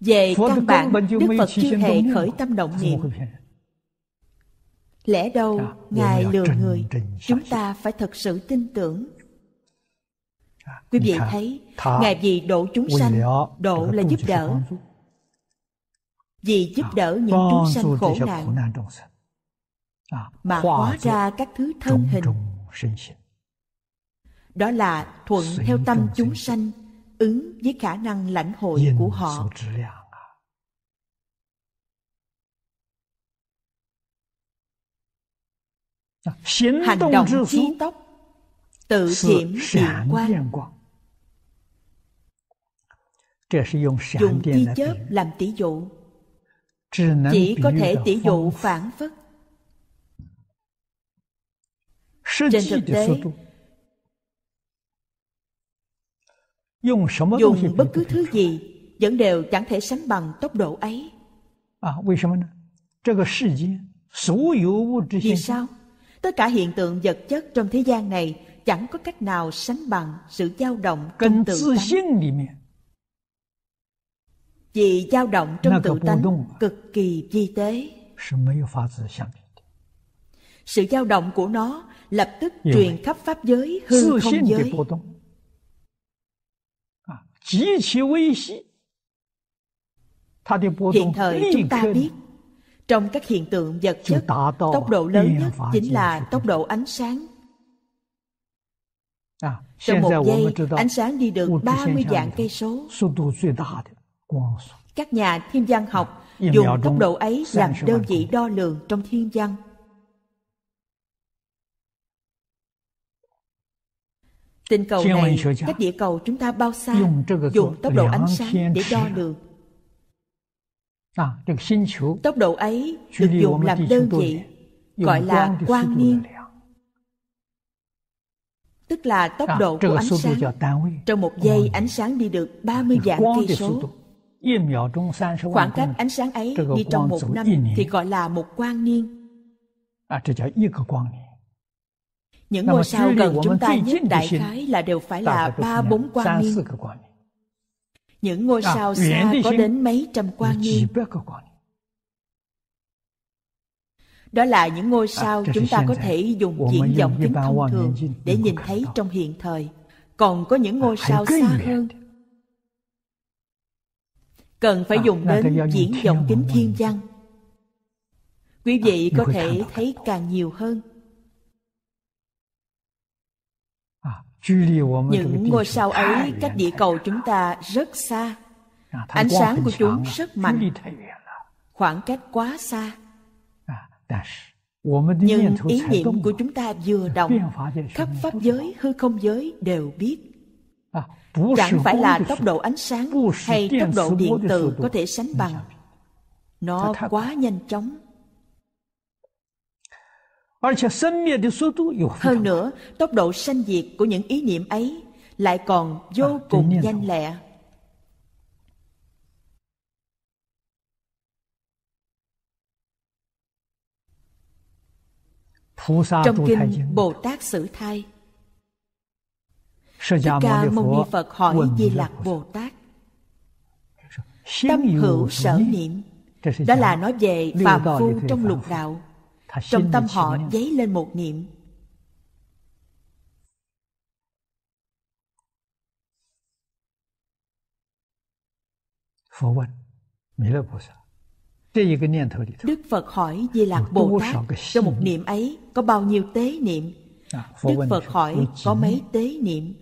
về căn bản đức phật chưa hề khởi tâm động niệm lẽ đâu dạ, dạ, ngài dạ, lừa người chúng ta phải thật sự tin tưởng quý vị thấy ngài vì độ chúng sanh độ là giúp đỡ vì giúp đỡ những chúng sanh khổ nạn mà hóa ra các thứ thân hình đó là thuận theo tâm chúng sanh ứng với khả năng lãnh hội của họ dạ, hành động trí tốc tự thiểm điện quang dùng tia chớp làm tỷ dụ chỉ có thể tỷ dụ phản phất trên thực tế dùng bất cứ thứ gì vẫn đều chẳng thể sánh bằng tốc độ ấy. À, vì sao? Tất cả hiện tượng vật chất trong thế gian này chẳng có cách nào sánh bằng sự dao động trong tự tánh. Vì dao động trong tự tánh cực kỳ vi tế. Sự dao động của nó lập tức truyền khắp pháp giới hư không giới. Hiện thời chúng ta biết trong các hiện tượng vật chất tốc độ lớn nhất chính là tốc độ ánh sáng trong một giây ánh sáng đi được 30 dạng cây số các nhà thiên văn học dùng tốc độ ấy làm đơn vị đo lường trong thiên văn Tinh cầu này cách địa cầu chúng ta bao xa dùng tốc độ ánh sáng để đo à, được. Tốc độ ấy được dùng làm đơn vị, gọi là quang niên. Tức là tốc à, độ của ánh sáng. Trong một giây, ánh sáng đi được 30 dạng cây số. Khoảng cách ánh sáng ấy đi trong một năm thì gọi là một quang niên. À, những ngôi sao gần chúng ta nhất đại khái là đều phải là ba bốn quang niên những ngôi sao xa có đến mấy trăm quang niên đó là những ngôi à, sao chúng ta có thể dùng diện vọng kính thông thường để nhìn thấy trong hiện thời còn có những à, ngôi sao xa hơn cần phải à, dùng đến diễn vọng kính thiên văn quý vị có thể thấy càng nhiều hơn Những ngôi sao ấy cách địa cầu chúng ta rất xa. À, ánh sáng của chúng rất mạnh. Khoảng cách quá xa. Nhưng ý niệm của chúng ta vừa động, khắp pháp giới, hư không giới đều biết. À, Chẳng phải là tốc độ ánh sáng hay tốc độ điện từ có thể sánh bằng. Nó quá nhanh chóng hơn nữa, tốc độ sanh diệt của những ý niệm ấy lại còn vô à, cùng nhanh lẹ. Trong kinh Bồ Tát xử Thai, Thích Ca Mâu Ni Phật hỏi Di Lạc Bồ Tát Tâm hữu sở niệm Đó là nói về phàm phu trong lục đạo trong tâm họ dấy lên một niệm Đức Phật hỏi Di Lạc Bồ Tát trong một niệm ấy có bao nhiêu tế niệm? À, Đức Phật hỏi có mấy tế niệm?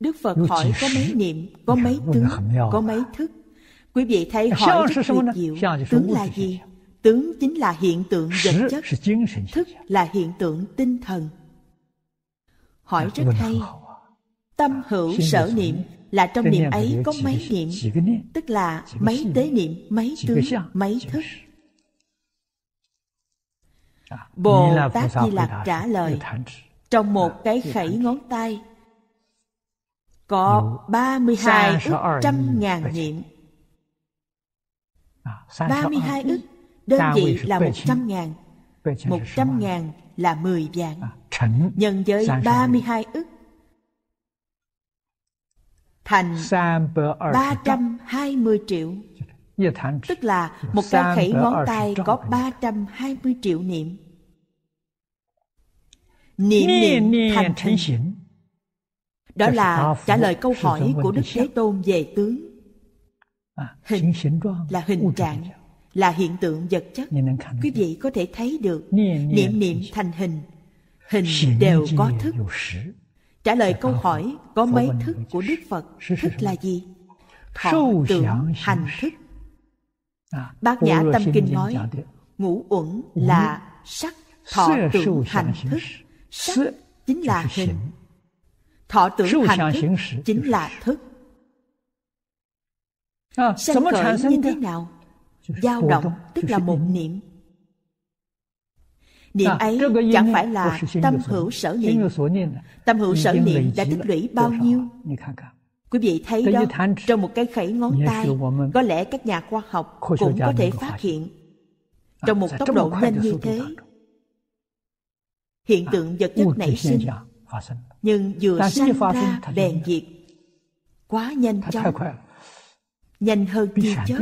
Đức Phật hỏi có mấy niệm, có dạ, mấy tướng, có mấy thức? Quý vị thấy hỏi rất tuyệt diệu, tướng là gì? Tướng chính là hiện tượng vật chất, thức là hiện tượng tinh thần. Hỏi dạ, rất vâng, hay. Tâm dạ, hữu sở niệm là trong niệm ấy có mấy niệm, tức là mấy tế niệm, mấy tướng, mấy thức. Dạ, Bồ Tát Di Lặc trả lời, trong một cái khẩy ngón tay có 32 ức trăm ngàn niệm 32 à, ức, đơn vị là 100 ngàn, 100 ngàn là 10 vạn, à, nhân với 32 ức thành 320 triệu. Tức là một cái khẩy ngón tay có 320 triệu niệm. Niệm niệm thành thành. Đó là trả lời câu hỏi của Đức Thế Tôn về tướng. À, hình là hình trạng là hiện tượng vật chất quý vị có thể thấy được niệm niệm thành hình hình đều có thức trả lời câu hỏi có mấy thức của đức phật thức là gì thọ tưởng hành thức à, bác nhã tâm kinh nói ngũ uẩn là sắc thọ tưởng hành thức sắc chính là hình thọ tưởng hành thức chính là thức à, sanh khởi như thế nào dao động tức là một à, niệm niệm ấy chẳng phải là tâm hữu sở niệm tâm hữu sở niệm đã tích lũy bao nhiêu quý vị thấy đó trong một cái khẩy ngón tay có lẽ các nhà khoa học cũng có thể phát hiện trong à, một tốc độ nhanh như thế hiện à, tượng vật chất nảy sinh nhưng vừa sanh ra bèn diệt quá nhanh chóng nhanh hơn tia chớp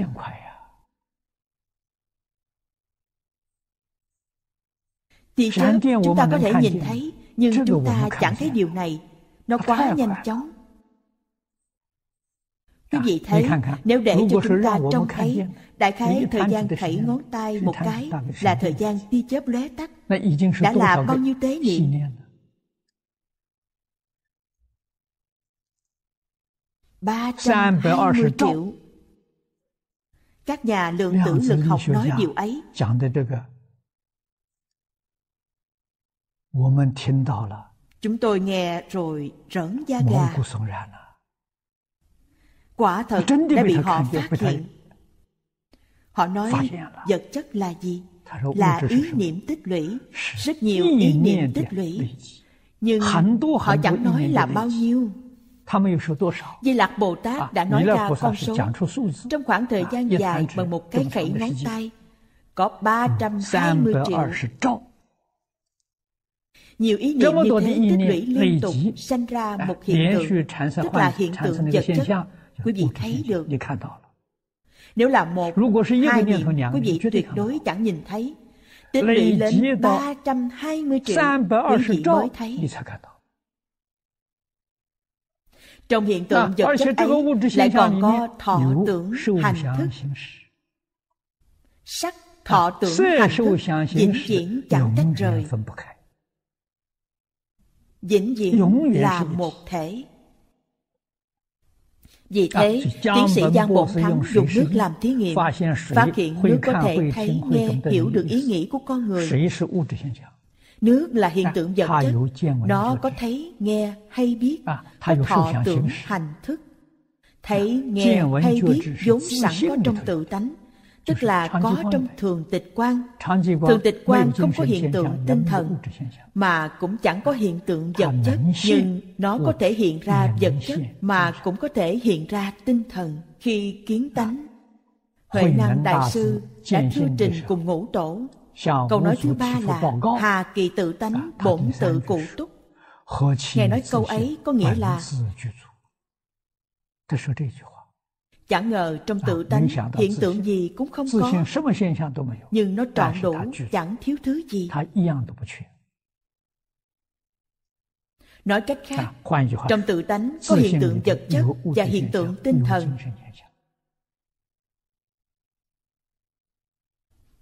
tia chớp chúng ta có thể nhìn thấy nhưng chúng ta chẳng thấy điều này nó quá nhanh chóng quý vị thấy nếu để cho chúng ta trông thấy đại khái thời gian thảy ngón tay một cái là thời gian tia chớp lóe tắt đã là bao nhiêu tế niệm ba trăm hai mươi triệu các nhà lượng tử lực học nói điều ấy. Chúng tôi nghe rồi rỡn da gà. Quả thật đã bị họ phát hiện. Họ nói vật chất là gì? Là ý niệm tích lũy, rất nhiều ý niệm tích lũy. Nhưng họ chẳng nói là bao nhiêu. Di Lạc Bồ Tát đã nói ra con số trong khoảng thời gian dài bằng một cái khẩy ngón tay có 320 triệu. Nhiều ý niệm như thế tích lũy liên tục sanh ra một hiện tượng, tức là hiện tượng vật chất. Quý vị thấy được. Nếu là một, hai niệm, quý vị tuyệt đối chẳng nhìn thấy. Tích lũy lên 320 triệu, quý vị mới thấy. Trong hiện tượng dạ, vật chất ấy lại còn có thọ tưởng hành thức. Sắc thọ dạ, tưởng hành thức vĩnh viễn chẳng tách rời. Vĩnh viễn là một thể. Vì dạ, thế, tiến sĩ Giang Bổn Thắng dùng nước làm thí nghiệm, phát hiện nước có thể thấy, nghe, hiểu được ý nghĩ của con người. Nước là hiện dạ, tượng vật chất, nó có thấy, nghe hay biết, có à, thọ tưởng hành thức. Dạ, thấy, nghe hay biết vốn sẵn có trong tự tánh, tức là có trong thường tịch quan. Thường tịch quan không có hiện tượng tinh thần, mà cũng chẳng có hiện tượng dạ, vật chất, nhưng nó có thể hiện ra vật chất mà cũng có thể hiện ra tinh thần khi kiến tánh. Huệ Năng Đại Sư đã thư trình cùng ngũ tổ Câu nói thứ ba là Hà kỳ tự tánh, bổn tự cụ túc. Nghe nói câu ấy có nghĩa là Chẳng ngờ trong à, tự tánh hiện tượng gì cũng không có Nhưng nó trọn đủ, chẳng thiếu thứ gì Nói cách khác, trong tự tánh có hiện tượng vật chất và hiện tượng tinh thần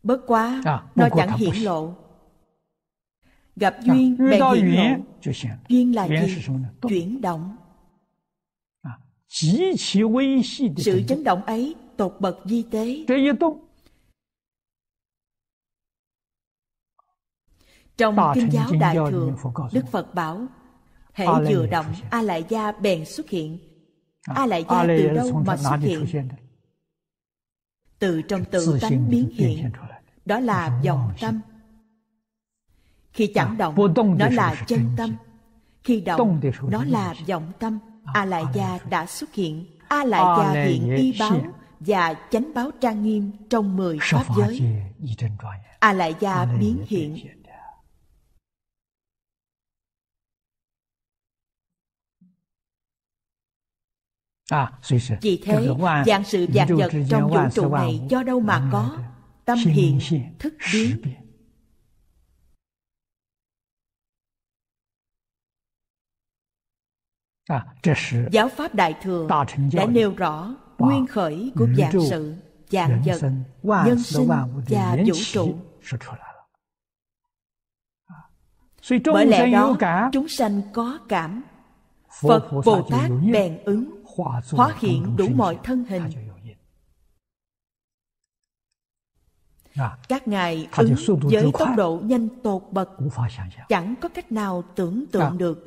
Bất quá, à, nó chẳng hiển lộ. Gặp à, duyên bèn hiển lộ. Duyên là gì? Chuyển động. À, sự chấn động ấy tột bậc di tế. Trong Kinh giáo Đại Thừa, Đức Phật bảo, Hễ vừa động, A Lại Gia bèn xuất hiện. A Lại Gia từ đâu mà xuất hiện? Từ trong tự tánh biến hiện đó là vọng tâm khi chẳng động nó là chân tâm khi động nó là vọng tâm a lại gia đã xuất hiện a lại gia hiện y báo và chánh báo trang nghiêm trong mười pháp giới a lại gia biến hiện à, vì thế dạng sự dạng vật trong vũ trụ này do đâu mà có tâm hiện thức biến à, giáo pháp đại thừa đã nêu rõ nguyên khởi của dạng sự dạng vật nhân sinh và vũ trụ à, bởi lẽ đó chúng sanh có cảm phật bồ tát bèn ứng hóa hiện đủ mọi thân hình Dạ. các ngài ứng với tốc độ nhanh tột bậc chẳng có cách nào tưởng tượng dạ. được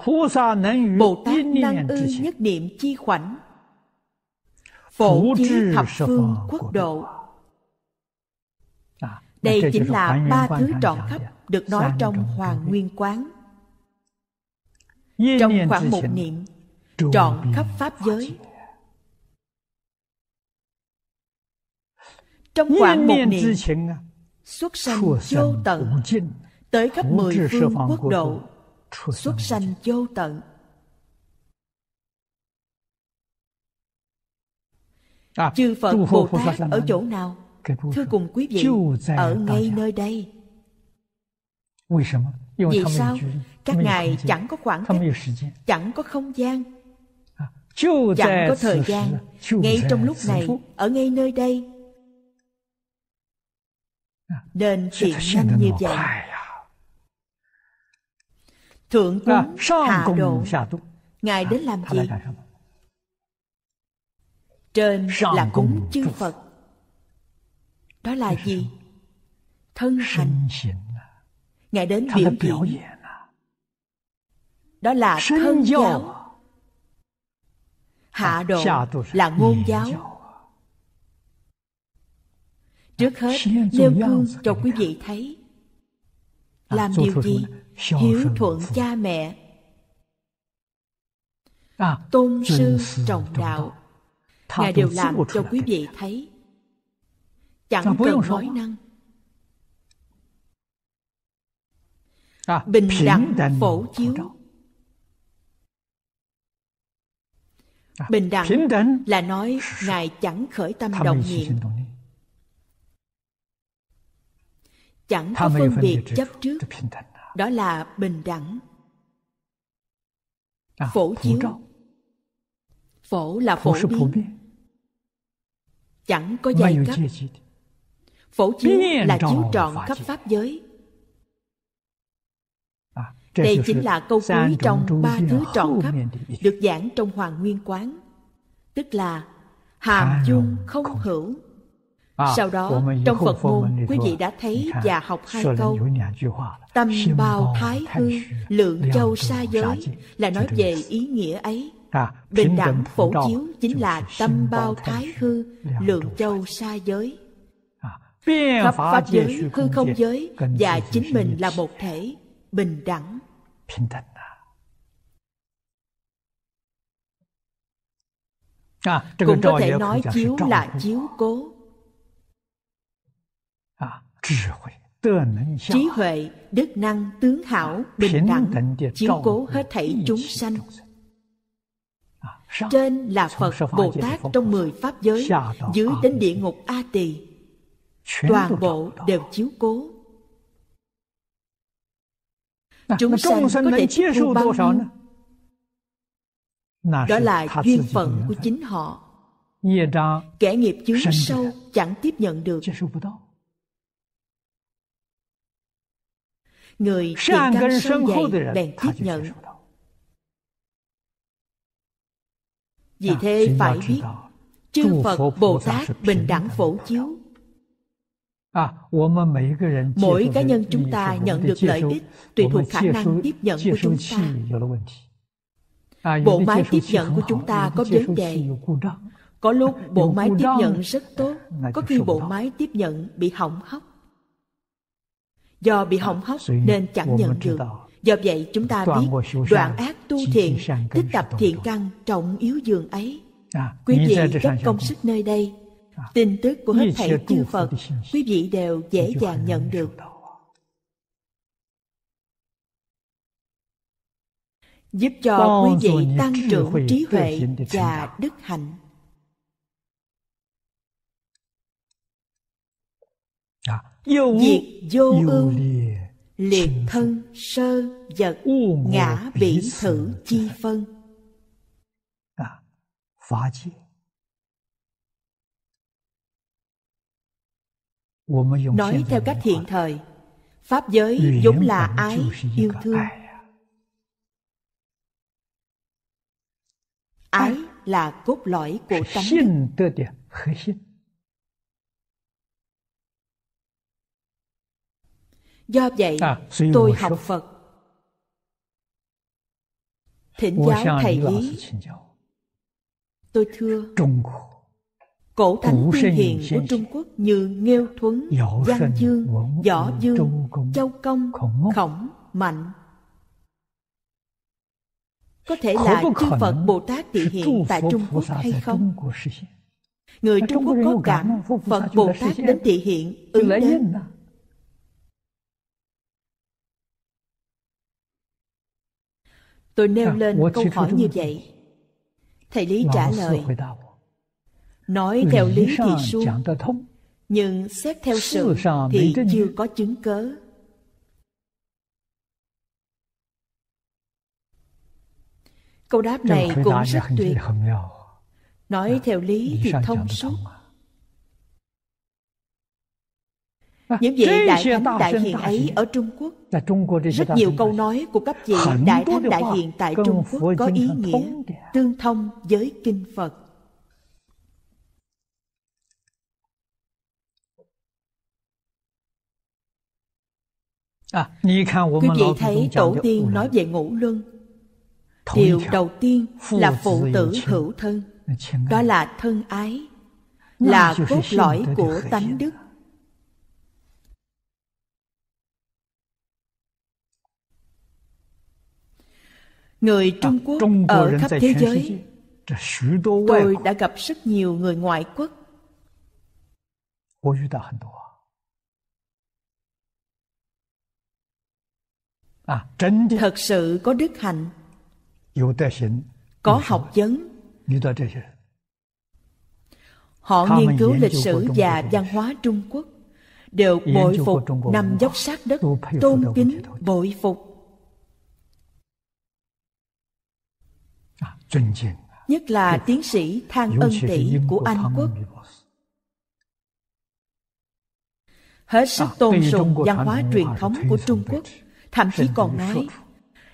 bồ tát năng ư nhất niệm chi khoảnh phổ chí thập phương quốc độ dạ. đây chính là ba thứ trọn khắp được nói trong hoàng nguyên quán trong khoảng một niệm trọn khắp pháp giới Trong khoảng một niệm, xuất sanh vô tận, tới khắp mười phương quốc độ, xuất sanh vô tận. Chư Phật Bồ Tát ở chỗ nào? Thưa cùng quý vị, à, ở ngay nơi đây. Vì sao? Các ngài chẳng có khoảng cách, chẳng có không gian, chẳng có thời gian. Ngay trong lúc này, ở ngay nơi đây, nên chuyện nhanh như vậy à. thượng cúng à, hạ độ ngài à, đến làm gì trên là cúng chư phật đó là gì thân hành ngài đến biểu diễn đó là thân giáo hạ độ là ngôn giáo trước hết nêu gương cho quý vị thấy làm điều gì hiếu thuận cha mẹ à, tôn sư trọng đạo ngài đều làm cho quý vị thấy chẳng cần nói năng à, bình đẳng phổ à, chiếu bình đẳng là nói ngài chẳng khởi tâm động niệm chẳng có phân biệt chấp trước đó là bình đẳng à, phổ chiếu phổ là phổ biến chẳng có giai cấp phổ chiếu là chiếu trọn khắp pháp giới à, đây chính là câu cuối trong ba thứ trọn khắp được giảng trong hoàng nguyên quán tức là hàm chung không hữu sau đó, trong Phật môn, quý vị đã thấy và học hai câu Tâm bao thái hư, lượng châu xa giới là nói về ý nghĩa ấy. Bình đẳng phổ chiếu chính là tâm bao thái hư, lượng châu xa giới. Khắp pháp giới, hư không giới và chính mình là một thể, bình đẳng. Cũng có thể nói chiếu là chiếu cố trí huệ đức năng tướng hảo bình đẳng chiếu cố hết thảy chúng sanh à, trên là phật bồ tát trong mười pháp giới dưới đến địa ngục a tỳ toàn bộ đều chiếu cố à, chúng sanh có thể tiếp thu bao nhiêu đó là duyên phận của chính họ kẻ nghiệp chướng sâu chẳng tiếp nhận được Người thiện căn sâu dày bèn tiếp nhận Vì dạ, thế phải biết Chư Phật Bồ Tát bình đẳng phổ chiếu à, Mỗi cá nhân chúng ta nhận được lợi ích tùy thuộc khả năng tiếp nhận của à, chúng ta. Bộ máy tiếp nhận của chúng ta có vấn đề. Có lúc bộ máy tiếp nhận rất tốt, có khi bộ máy tiếp nhận bị hỏng hóc do bị hỏng hóc nên chẳng nhận được do vậy chúng ta biết đoạn ác tu thiện thích tập thiện căn trọng yếu dường ấy à, quý vị gấp công sức nơi đây à, tin tức của hết thảy chư phật quý vị đều dễ dàng nhận được giúp cho quý vị tăng trưởng trí huệ và đức hạnh diệt vô ưu liệt thân sơ vật ngã bị thử chi phân à, nói theo cách hiện thời pháp giới vốn là ái yêu thương ái là cốt lõi của tánh do vậy à, tôi học phật thỉnh giáo thầy lý tôi thưa cổ thánh tiên hiền của trung quốc như nghêu thuấn giang dương võ dương châu công khổng mạnh có thể là chư phật bồ tát địa hiện tại trung quốc hay không người trung quốc có cảm phật bồ tát đến địa hiện ứng đến Tôi nêu lên câu hỏi như vậy. Thầy Lý trả lời, nói theo lý thì suông, nhưng xét theo sự thì chưa có chứng cớ. Câu đáp này cũng rất tuyệt. Nói dạ, theo lý thì thông suốt, Những vị đại thánh đại hiền ấy ở Trung Quốc Rất nhiều câu nói của các vị đại thánh đại hiền tại Trung Quốc có ý nghĩa tương thông với Kinh Phật à, Quý vị thấy tổ tiên nói về ngũ luân Điều đầu tiên là phụ tử hữu thân Đó là thân ái Là cốt lõi của tánh đức người à, trung quốc ở khắp thế giới tôi đã gặp rất nhiều người ngoại quốc à, thật sự có đức hạnh có học vấn họ nghiên cứu lịch sử và văn hóa trung quốc đều bội phục nằm dốc sát đất tôn kính bội phục nhất là tiến sĩ Thang Ân Tỷ của Anh Quốc. Hết sức à, tôn sùng văn hóa truyền thống của Trung Quốc, thậm chí còn nói,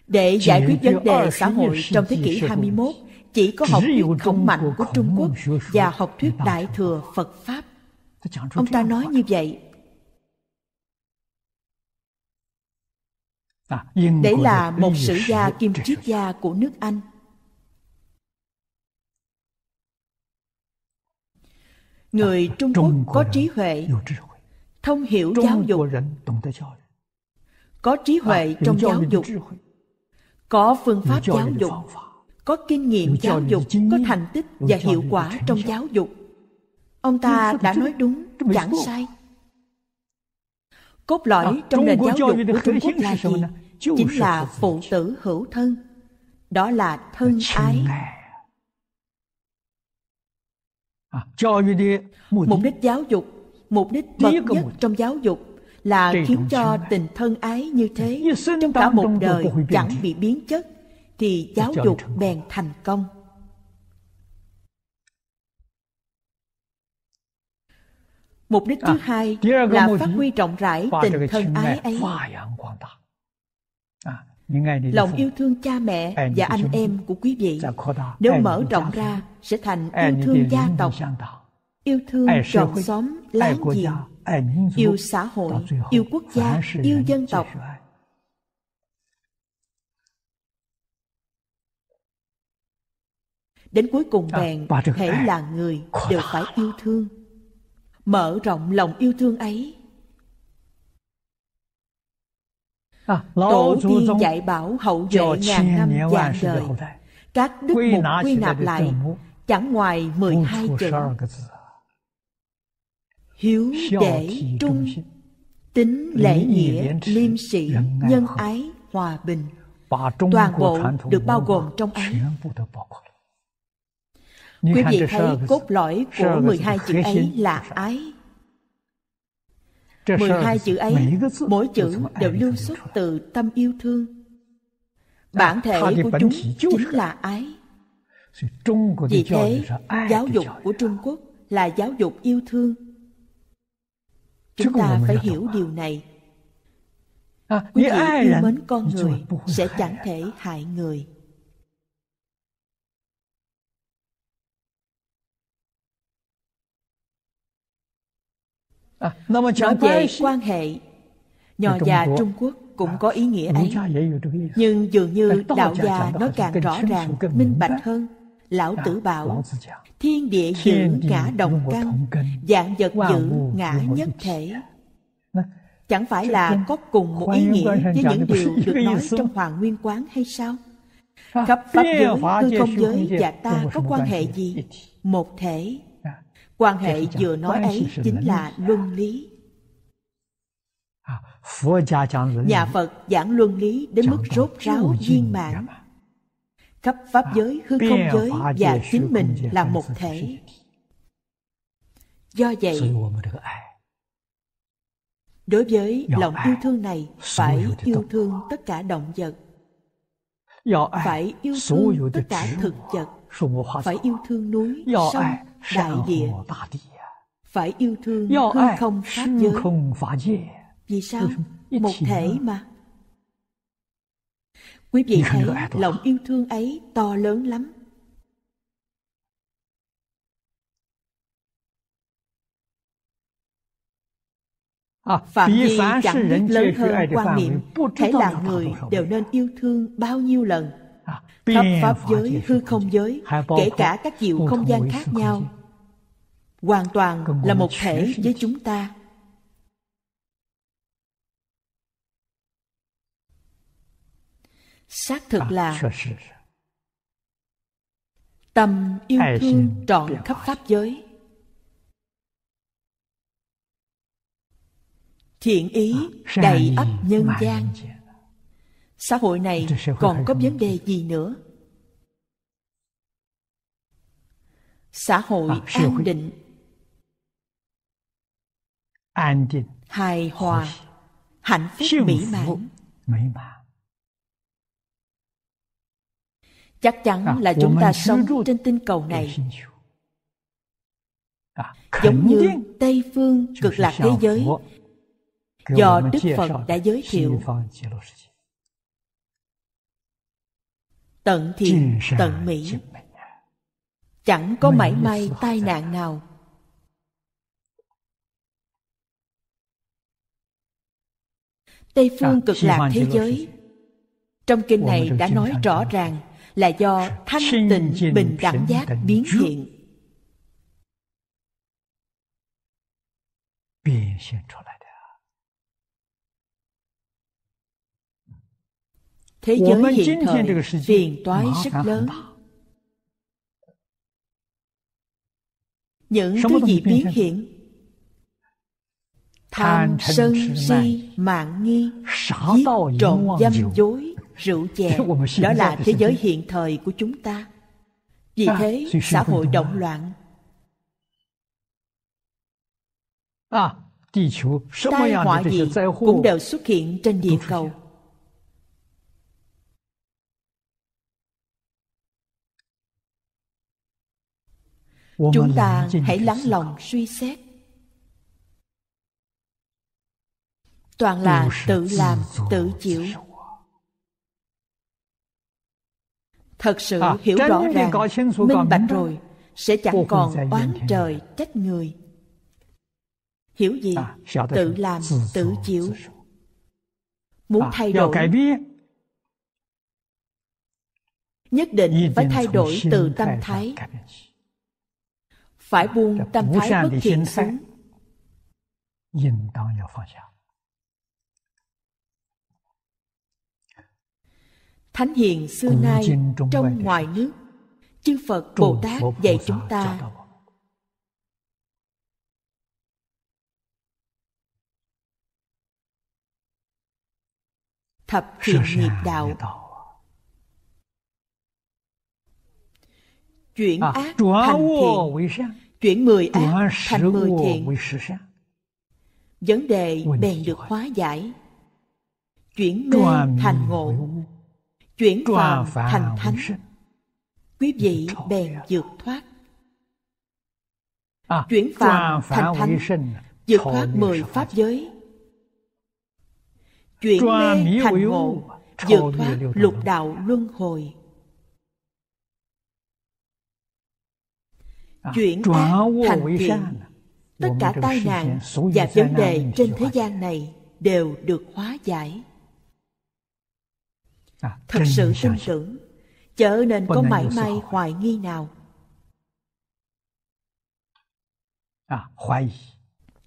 để giải quyết vấn đề xã hội trong thế kỷ 21, chỉ có học thuyết khổng mạnh của Trung Quốc và học thuyết Đại Thừa Phật Pháp. Ông ta nói như vậy. À, Đấy là một sử gia kim triết gia của nước Anh – người trung quốc có trí huệ thông hiểu giáo dục có trí à, huệ trong giáo dục có phương pháp giáo dục có kinh nghiệm giáo dục có thành tích và hiệu quả trong giáo dục ông ta đã nói đúng chẳng sai cốt lõi à, trong nền giáo dục của trung quốc là gì chính là phụ tử hữu thân đó là thân ái mục đích giáo dục mục đích bậc nhất trong giáo dục là khiến cho tình thân ái như thế trong cả một đời chẳng bị biến chất thì giáo dục bèn thành công mục đích thứ à, hai là phát huy rộng rãi tình thân ái ấy lòng yêu thương cha mẹ và anh em của quý vị nếu mở rộng ra sẽ thành yêu thương gia tộc yêu thương tròn xóm láng giềng yêu xã hội yêu quốc gia yêu dân tộc đến cuối cùng bèn thể là người đều phải yêu thương mở rộng lòng yêu thương ấy À, Tổ tiên dạy bảo hậu duệ ngàn năm dạng đời Các đức mục quy nạp lại Chẳng ngoài 12 chữ Hiếu để trung Tính lễ nghĩa liêm sĩ Nhân ái hòa bình Toàn bộ được bao gồm trong ấy Quý vị thấy cốt lõi của 12 chữ ấy là ái 12 chữ ấy, mỗi chữ đều lưu xuất từ tâm yêu thương. Bản thể của chúng chính là ái. Vì thế, giáo dục của Trung Quốc là giáo dục yêu thương. Chúng ta phải hiểu điều này. À, Quý vị yêu mến con người sẽ chẳng thể hại người. À, nói về quan hệ Nho già Trung Quốc cũng à, có ý nghĩa ấy Nhưng dường như đạo già nó càng rõ ràng, minh bạch hơn Lão à, Tử bảo Thiên địa giữ ngã đồng căn Dạng vật giữ ngã nhất thể Chẳng phải là có cùng một ý nghĩa với những điều được nói trong Hoàng Nguyên Quán hay sao? Khắp Pháp giới, hư không giới và ta có quan hệ gì? Một thể quan hệ vừa nói ấy chính là luân lý nhà phật giảng luân lý đến mức rốt ráo viên mãn khắp pháp giới hư không giới và chính mình là một thể do vậy đối với lòng yêu thương này phải yêu thương tất cả động vật phải yêu thương tất cả thực vật phải yêu thương núi sông đại địa phải yêu thương hư không pháp giới vì sao một thể mà quý vị thấy lòng yêu thương ấy to lớn lắm à, phạm vi chẳng biết lớn hơn quan niệm thế là người đều nên yêu thương bao nhiêu lần Khắp Pháp giới, hư không giới Kể cả các diệu không gian khác nhau Hoàn toàn là một thể với chúng ta Xác thực à, là Tâm yêu thương trọn khắp Pháp giới Thiện ý à, đầy ấp nhân gian xã hội này còn có vấn đề gì nữa xã hội à, an định hài hòa hạnh phúc mỹ mãn chắc chắn à, là chúng ta sống trên tinh cầu này à, giống như tây phương cực lạc thế giới do đức phật đã giới thiệu tận thiện tận mỹ chẳng có mảy may tai nạn nào tây à, phương cực lạc thế giới trong kinh này đã nói rõ ràng là do thanh tịnh bình đẳng giác biến hiện 变现出来。thế giới hiện thời phiền toái rất lớn những cái gì biến hiện tham sân si mạng nghi giết trộm dâm dối rượu chè đó là thế giới hiện thời của chúng ta vì à, thế xã hội động loạn à, tai à, họa gì cũng đều xuất hiện trên địa cầu chúng ta hãy lắng lòng suy xét toàn là tự làm tự chịu thật sự à, hiểu rõ ràng minh bạch rồi sẽ chẳng còn oán trời trách người hiểu gì à, tự làm tự chịu muốn à, thay đổi nhất định phải thay đổi từ tâm thái phải buông tâm thái bất thiện xuống thánh hiền xưa nay trong ngoài nước chư phật bồ tát dạy chúng ta thập thiện nghiệp đạo chuyển ác thành thiện chuyển mười ác thành mười thiện vấn đề bèn được hóa giải chuyển mê thành ngộ chuyển phàm thành thánh quý vị bèn vượt thoát à, chuyển phàm thành thánh vượt thoát mười pháp giới chuyển mê thành ngộ vượt thoát lục đạo luân hồi À, chuyển ác thành thiện, tất cả tai nạn và vấn đề trên thế gian này đều được hóa giải à, thật sự tin tưởng chớ nên có mảy may hoài nghi nào à,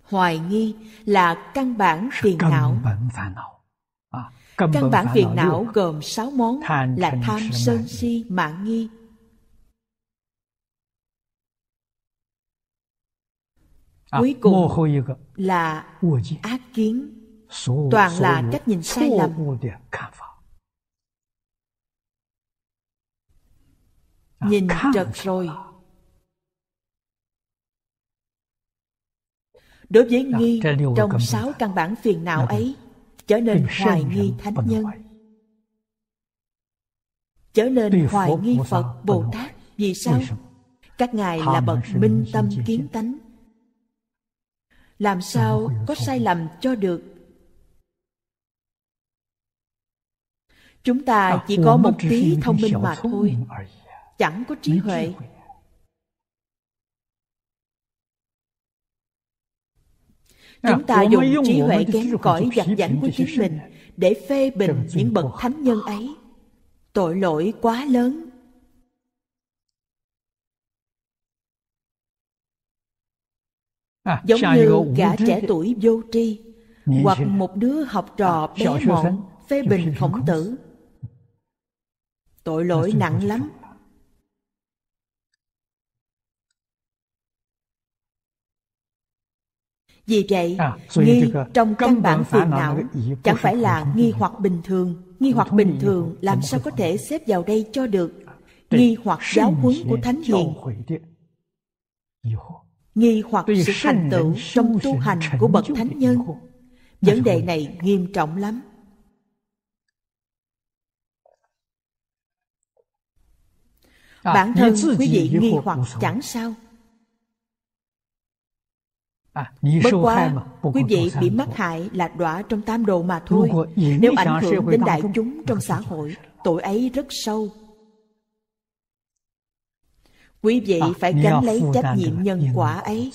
hoài nghi là căn bản phiền não căn bản phiền não gồm sáu món là tham sân si mạng nghi À, cuối cùng là ác kiến toàn là cách nhìn sai lầm à, nhìn trật rồi đối với à, nghi trong sáu căn bản phiền não ấy trở nên hoài nghi thánh nhân trở nên hoài nghi phật bồ tát vì sao các ngài là bậc minh tâm kiến tánh làm sao có sai lầm cho được chúng ta à, chỉ có một tí thông minh mà thôi chẳng có trí huệ chúng à, ta dùng trí huệ kém cỏi dặt dảnh của chính mình để phê bình những bậc thánh nhân ấy tội lỗi quá lớn À, giống như cả trẻ tuổi vô tri hoặc một đứa học trò à, bé mọn phê bình khổng tử tội lỗi nặng lắm vì vậy à, nghi trong căn bản phiền não chẳng phải là nghi hoặc bình thường nghi hoặc bình thường làm sao có thể xếp vào đây cho được nghi hoặc giáo huấn của thánh hiền nghi hoặc sự thành tựu trong tu hành của bậc thánh nhân vấn đề này nghiêm trọng lắm à, bản thân quý vị nghi hoặc chẳng sao à, Bất quá, quý vị bị mắc hại là đọa trong tam đồ mà thôi. Nếu ảnh hưởng đến đại chúng trong xã hội, tội ấy rất sâu, quý vị à, phải gánh lấy trách nhiệm nhân quả ấy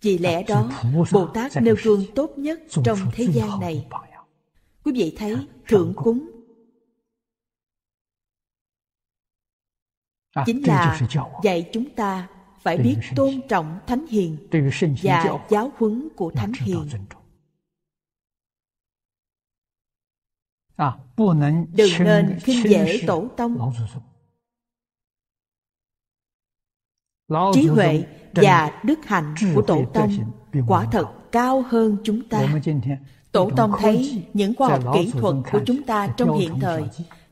vì lẽ đó bồ tát nêu gương tốt nhất trong thế gian này quý vị thấy thượng cúng à, chính là dạy chúng ta phải biết tôn trọng thánh hiền và giáo huấn của thánh hiền đừng nên khinh dễ tổ tông trí huệ và đức hạnh của tổ tông quả thật cao hơn chúng ta tổ tông thấy những khoa học kỹ thuật của chúng ta trong hiện thời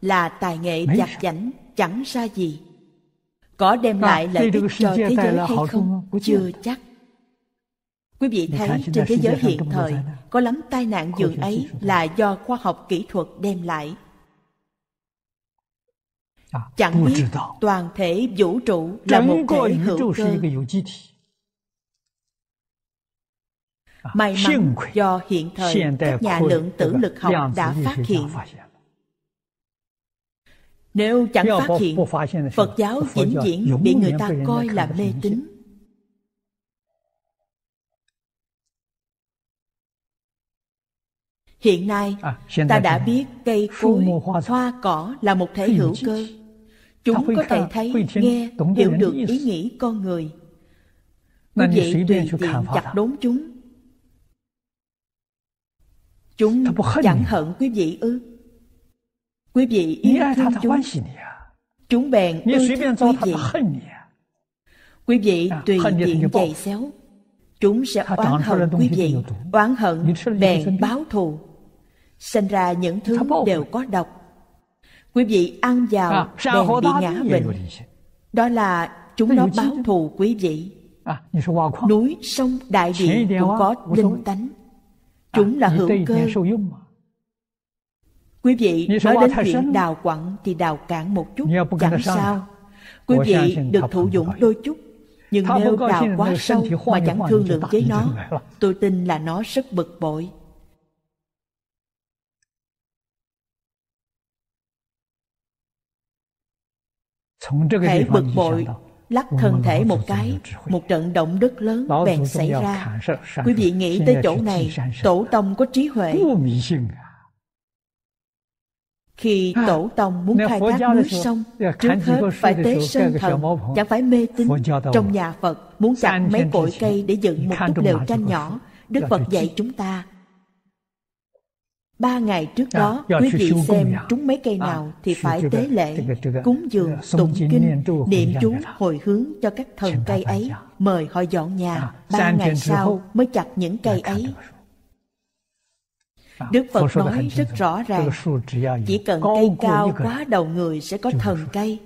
là tài nghệ giặt giảnh chẳng ra gì có đem lại lợi ích cho thế giới hay không chưa chắc quý vị thấy trên thế giới hiện thời có lắm tai nạn dường ấy là do khoa học kỹ thuật đem lại à, chẳng biết toàn thể vũ trụ là một thể hữu cơ à, may mắn do hiện thời các nhà lượng tử lực học đã phát hiện nếu chẳng phát hiện phật giáo vĩnh viễn bị người ta coi là mê tín Hiện nay, à, ta đã biết cây cối, hoa cỏ là một thể hữu cơ. Chúng có thể thấy, nghe, hiểu được ý nghĩ con người. Quý vị tùy tiện chặt đốn chúng. Chúng chẳng hận quý vị ư? Quý vị yêu thương chúng. À? Chúng bèn ưa thương à? quý vị. Quý vị tùy tiện giày xéo. Chúng sẽ oán hận quý vị, oán hận bèn báo thù sinh ra những thứ đều có độc. Quý vị ăn vào à, bèn bị ngã bệnh. Đó là chúng nó báo thù quý vị. À, Núi, sông, đại địa cũng có linh tánh. À, chúng là hữu cơ. Quý vị nói đến chuyện đào quặng thì đào cạn một chút, chẳng sao. Quý vị được thụ dụng đôi chút, nhưng nếu đào quá sâu mà chẳng thương lượng với nó, tôi tin là nó rất bực bội. Hãy bực bội lắc thân thể một cái, một trận động đất lớn bèn xảy ra. Quý vị nghĩ tới chỗ này, tổ tông có trí huệ. Khi à, tổ tông muốn khai thác núi sông, dạ, trước hết phải tế sơn thần, chẳng phải mê tín. Trong nhà Phật muốn chặt mấy cội cây để dựng một túp lều tranh nhỏ, Đức dạ, Phật dạy chúng ta Ba ngày trước dạ, đó, quý vị xem trúng mấy cây à, nào thì phải tế lễ, cúng dường, tụng kinh, niệm chú hồi hướng cho các thần cây ấy, mời họ dọn nhà, dạ, ba ngày sau mới chặt những dạ, cây ấy. Đức Phật nói rất rõ ràng, chỉ cần cây cao quá đầu người sẽ có thần cây.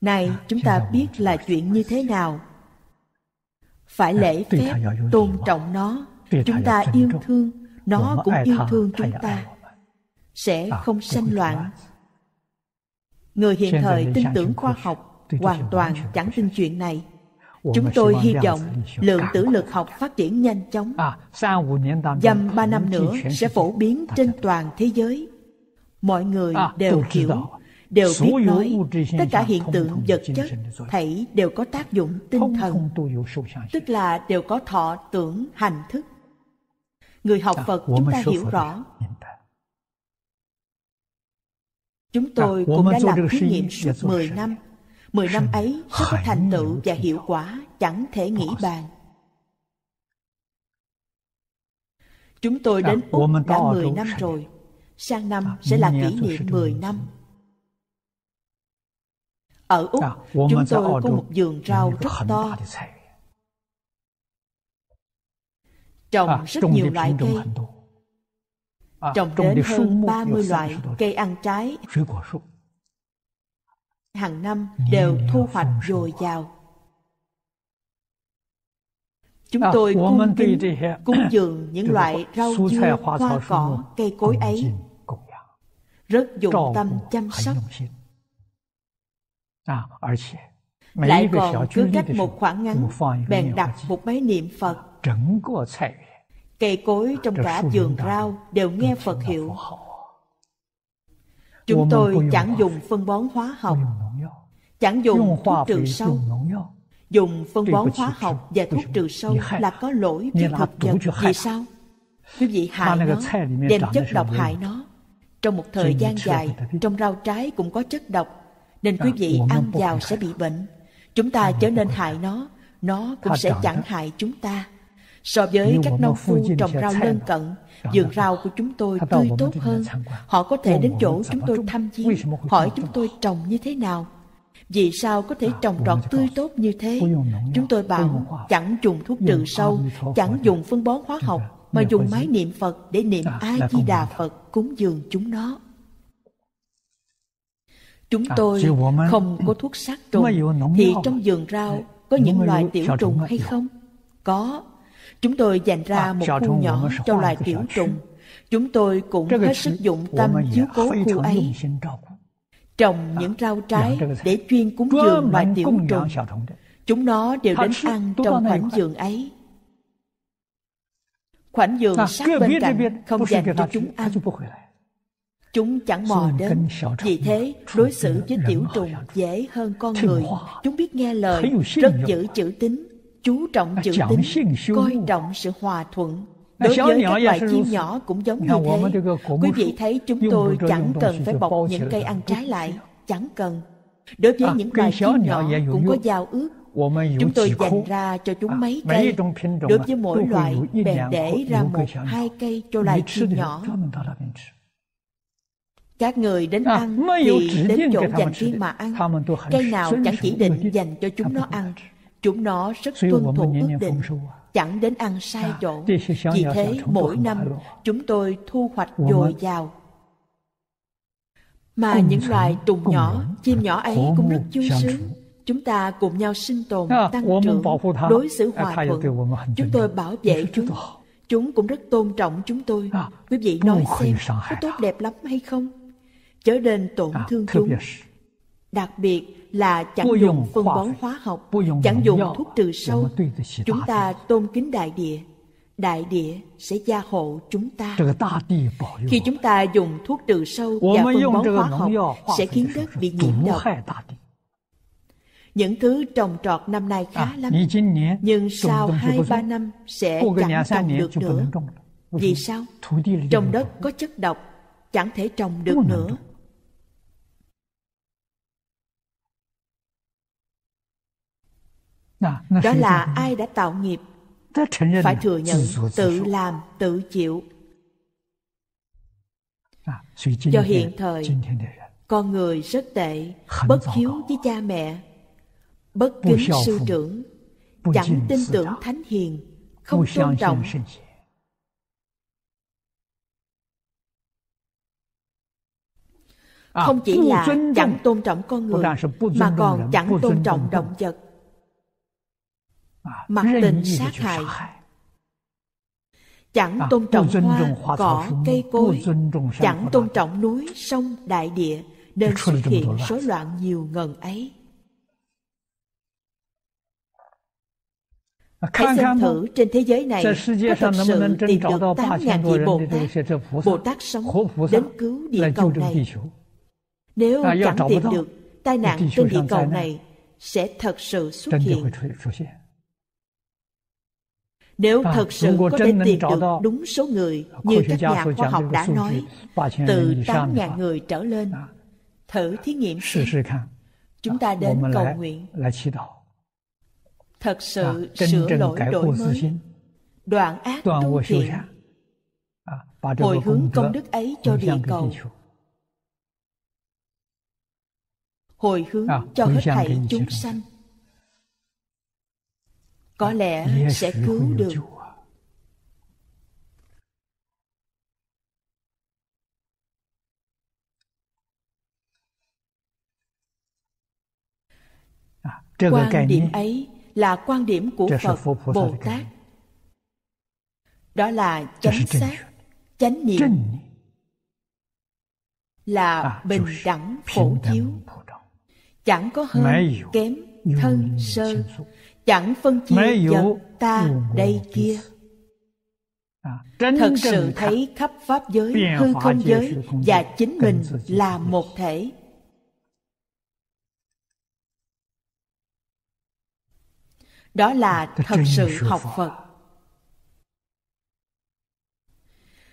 Này, chúng ta biết là chuyện như thế nào? Phải lễ phép, tôn trọng nó, chúng ta yêu thương nó cũng yêu thương chúng ta sẽ à, không sanh loạn người hiện thời tin tưởng khoa học hoàn toàn chẳng tin chuyện này chúng tôi hy vọng lượng tử lực học phát triển nhanh chóng dăm à, ba năm nữa sẽ phổ biến trên toàn thế giới mọi người à, đều hiểu đều biết nói tất cả hiện tượng vật chất thảy đều có tác dụng tinh thần tức là đều có thọ tưởng hành thức người học phật chúng ta hiểu rõ chúng tôi cũng đã làm thí nghiệm suốt 10 năm 10 năm ấy sẽ có thành tựu và hiệu quả chẳng thể nghĩ bàn Chúng tôi đến Úc đã 10 năm rồi. Sang năm sẽ là kỷ niệm 10 năm. Ở Úc, chúng tôi có một vườn rau rất to, trồng à, rất nhiều loại cây à, trồng đến hơn 30 loại cây ăn trái hàng năm đều thu hoạch dồi dào chúng à, tôi cung kính cúng dường những loại rau dưa hoa cỏ cây cối ấy rất dụng tâm chăm sóc lại còn cứ cách một khoảng ngắn bèn đặt một máy niệm phật cây cối trong cả vườn rau đều nghe Phật hiệu. Chúng tôi chẳng dùng phân bón hóa học, chẳng dùng thuốc trừ sâu. Dùng phân bón hóa học và thuốc trừ sâu là có lỗi với thực vật. Vì sao? Quý vị hại nó, đem chất độc hại nó. Trong một thời gian dài, trong rau trái cũng có chất độc, nên à, quý vị ăn vào sẽ bị bệnh. Chúng ta trở nên hại nó, nó cũng sẽ chẳng hại chúng ta. So với các nông phu trồng rau lân cận, vườn rau của chúng tôi tươi tốt hơn. Họ có thể đến chỗ chúng tôi thăm viếng, hỏi chúng tôi trồng như thế nào. Vì sao có thể trồng trọt tươi tốt như thế? Chúng tôi bảo chẳng dùng thuốc trừ sâu, chẳng dùng phân bón hóa học, mà dùng máy niệm Phật để niệm A-di-đà Phật cúng dường chúng nó. Chúng à, tôi không có thuốc sát trùng, thì trong vườn rau có những loài tiểu trùng hay không? Có, Chúng tôi dành ra một khu nhỏ cho loài tiểu trùng. Chúng tôi cũng hết sức dụng tâm chiếu cố khu ấy. Trồng những rau trái để chuyên cúng dường loài tiểu trùng. Chúng nó đều đến ăn trong khoảnh giường ấy. Khoảnh giường à, sát bên cạnh không dành cho chúng ăn chúng chẳng mò đến vì thế đối xử với tiểu trùng dễ hơn con người chúng biết nghe lời rất giữ chữ tín chú trọng chữ tính, coi trọng sự hòa thuận đối với các loài chim nhỏ cũng giống như thế quý vị thấy chúng tôi chẳng cần phải bọc những cây ăn trái lại chẳng cần đối với à, những loài chim nhỏ cũng có giao ước chúng tôi dành ra cho chúng à, mấy cây đối với mỗi loại bèn để ra một hai cây cho loài chim nhỏ các người đến à, ăn thì đến chỗ dành riêng mà ăn cây nào chẳng chỉ định dành cho chúng nó ăn Chúng nó rất tuân thủ ước định, à. chẳng đến ăn sai chỗ. À, Vì thế, mỗi năm chúng tôi thu hoạch dồi dào. Mà những loài trùng nhỏ, chim nhỏ ấy cũng rất vui sướng chúng ta cùng nhau sinh tồn à, tăng trưởng đối xử hòa thuận chúng tôi bảo vệ chúng chúng cũng rất tôn trọng chúng tôi quý vị nói xem có tốt đẹp lắm hay không chớ nên tổn thương chúng đặc biệt là chẳng dùng phân bón hóa học, chẳng dùng thuốc trừ sâu. Chúng ta tôn kính đại địa, đại địa sẽ gia hộ chúng ta. Khi chúng ta dùng thuốc trừ sâu và phân bón hóa học sẽ khiến đất bị nhiễm độc. Những thứ trồng trọt năm nay khá à, lắm, nhưng sau hai ba năm sẽ chẳng trồng được nữa. Vì sao? Trong đất có chất độc, chẳng thể trồng được nữa đó là ai đã tạo nghiệp phải thừa nhận tự làm tự chịu do hiện thời con người rất tệ bất hiếu với cha mẹ bất kính sư trưởng chẳng tin tưởng thánh hiền không tôn trọng không à, chỉ là chẳng tôn trọng con người mà còn chẳng tôn trọng động vật mặc tình sát hại chẳng tôn trọng hoa cỏ cây cối chẳng tôn trọng núi sông đại địa nên xuất hiện rối loạn nhiều ngần ấy Hãy xem thử trên thế giới này có thật sự tìm được 8.000 vị Bồ Tát, Bồ Tát sống đến cứu địa cầu này. Nếu chẳng tìm được, tai nạn trên địa cầu này sẽ thật sự xuất hiện. Nếu vâng, thật sự có thể tìm được đúng số người ờ, như các nhà khoa học đã nói, từ 8.000 người trở lên, dạ. thử thí nghiệm xem. Chúng ta dạ, đến cầu nguyện, thật sự dạ, sửa lỗi đổi mới, đoạn ác tu thiện, hồi hướng công đức ấy cho địa cầu, hồi hướng cho hết thảy chúng sanh có lẽ sẽ cứu được à, quan điểm ấy là quan điểm của phật bồ tát đó là chánh xác chánh niệm là à, bình đẳng phổ chiếu, chẳng có hơn kém thân sơ chẳng phân chia vật ta đây kia à, thật sự thấy khắp pháp giới hư không giới và chính mình là một thể đó là thật sự học phật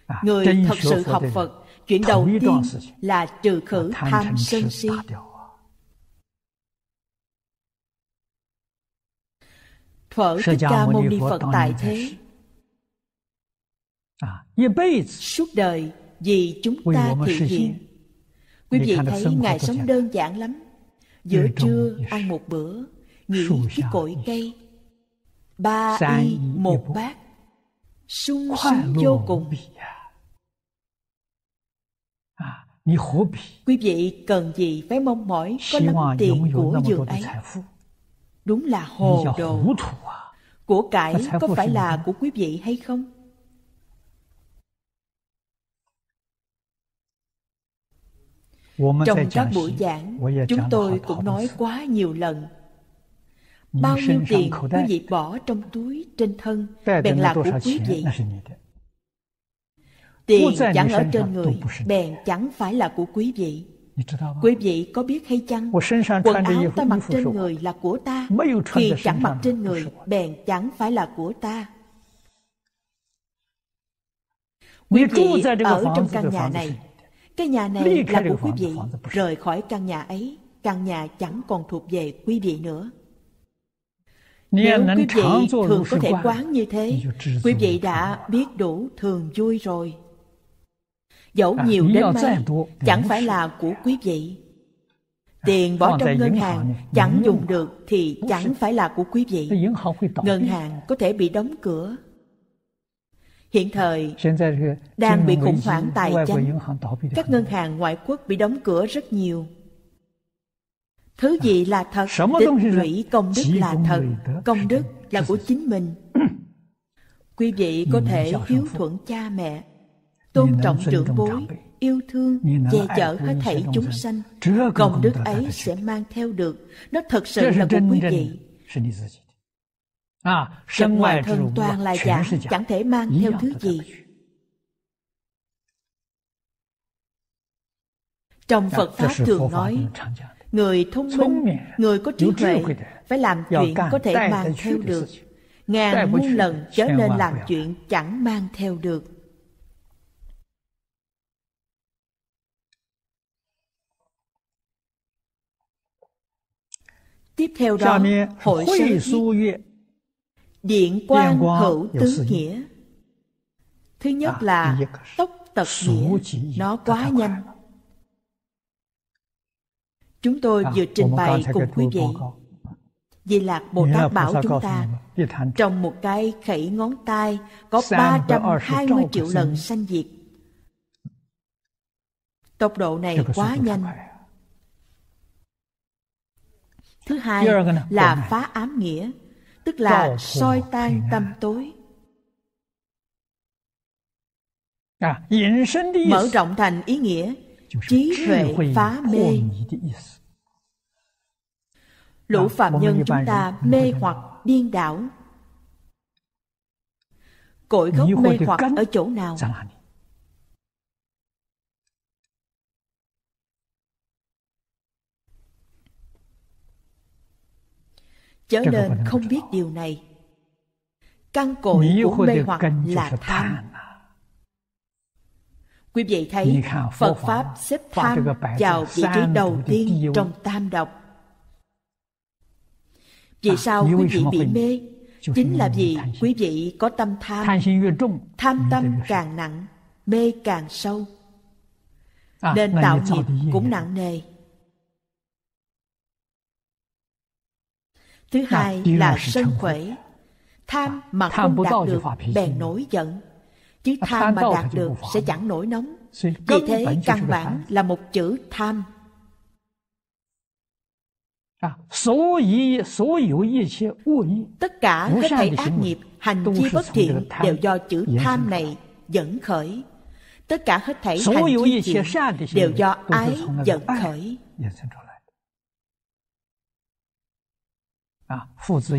à, người thật sự học phật chuyện đầu tiên là trừ khử tham sân si Phở Thích Ca Mâu Ni Phật tại thế. À, Suốt đời vì chúng ta thị hiện. Quý vị thấy Ngài sống đơn giản lắm. Giữa trưa ăn một bữa, nghỉ cái cội cây. Ba y một bát. sung sướng vô cùng. À. À, Quý vị cần gì phải mong mỏi có lắm tiền của giường ấy Đúng là hồ đồ. À. Của cải có phải là của quý vị hay không? Trong các buổi giảng, chúng tôi cũng nói quá nhiều lần. Bao nhiêu tiền quý vị bỏ trong túi, trên thân, bèn là của quý vị. Tiền chẳng ở trên người, bèn chẳng phải là của quý vị. Quý vị có biết hay chăng, quần áo ta mặc trên người là của ta, khi chẳng mặc trên người, bèn chẳng phải là của ta. Quý vị ở trong căn nhà này, cái nhà này là của quý vị, rời khỏi căn nhà ấy, căn nhà chẳng còn thuộc về quý vị nữa. Nếu quý vị thường có thể quán như thế, quý vị đã biết đủ thường vui rồi dẫu à, nhiều đến mấy chẳng dạ. phải là của quý vị tiền bỏ trong ngân hàng chẳng dùng được thì chẳng phải là của quý vị ngân hàng có thể bị đóng cửa hiện thời đang bị khủng hoảng tài chính các ngân hàng ngoại quốc bị đóng cửa rất nhiều thứ à, gì là thật tích lũy công đức là thật công đức là của chính mình quý vị có thể hiếu thuận cha mẹ tôn trọng trưởng bối yêu thương che chở hết thảy chúng sanh công đức ấy sẽ mang theo được nó thật sự là của quý vị trong à, ngoài thân toàn là giả chẳng thể mang theo thứ gì trong phật pháp thường nói người thông minh người có trí tuệ phải làm chuyện có thể mang theo được ngàn muôn lần trở nên làm chuyện chẳng mang theo được Tiếp theo đó, hội sơ viết Điện quan hữu tướng nghĩa Thứ nhất à, là tốc tật nghĩa, nó quá nhanh. Chúng tôi à, vừa trình bày cùng quý vị. Di Lạc Bồ Tát bảo chúng ta, trong một cái khẩy ngón tay có 320 triệu lần sanh diệt. Tốc độ này quá nhanh, Thứ hai là phá ám nghĩa, tức là soi tan tâm tối. À, Mở rộng thành ý nghĩa trí huệ phá mê. Lũ phạm nhân chúng ta mê hoặc điên đảo. Cội gốc mê hoặc ở chỗ nào? chớ nên không biết điều này căn cội của mê hoặc là tham quý vị thấy phật pháp xếp tham vào vị trí đầu tiên trong tam độc vì à, sao quý vị bị mê chính là vì quý vị có tâm tham tham tâm càng nặng mê càng sâu à, nên tạo nghiệp cũng nặng nề Thứ hai là sân khuẩy. Tham mà không đạt được bèn nổi giận. Chứ tham mà đạt được sẽ chẳng nổi nóng. Vì thế căn bản là một chữ tham. À, Tất cả các thể ác nghiệp, hành chi bất thiện đều do chữ tham này dẫn khởi. Tất cả hết thảy hành vi thiện đều do ái dẫn khởi. Dạ,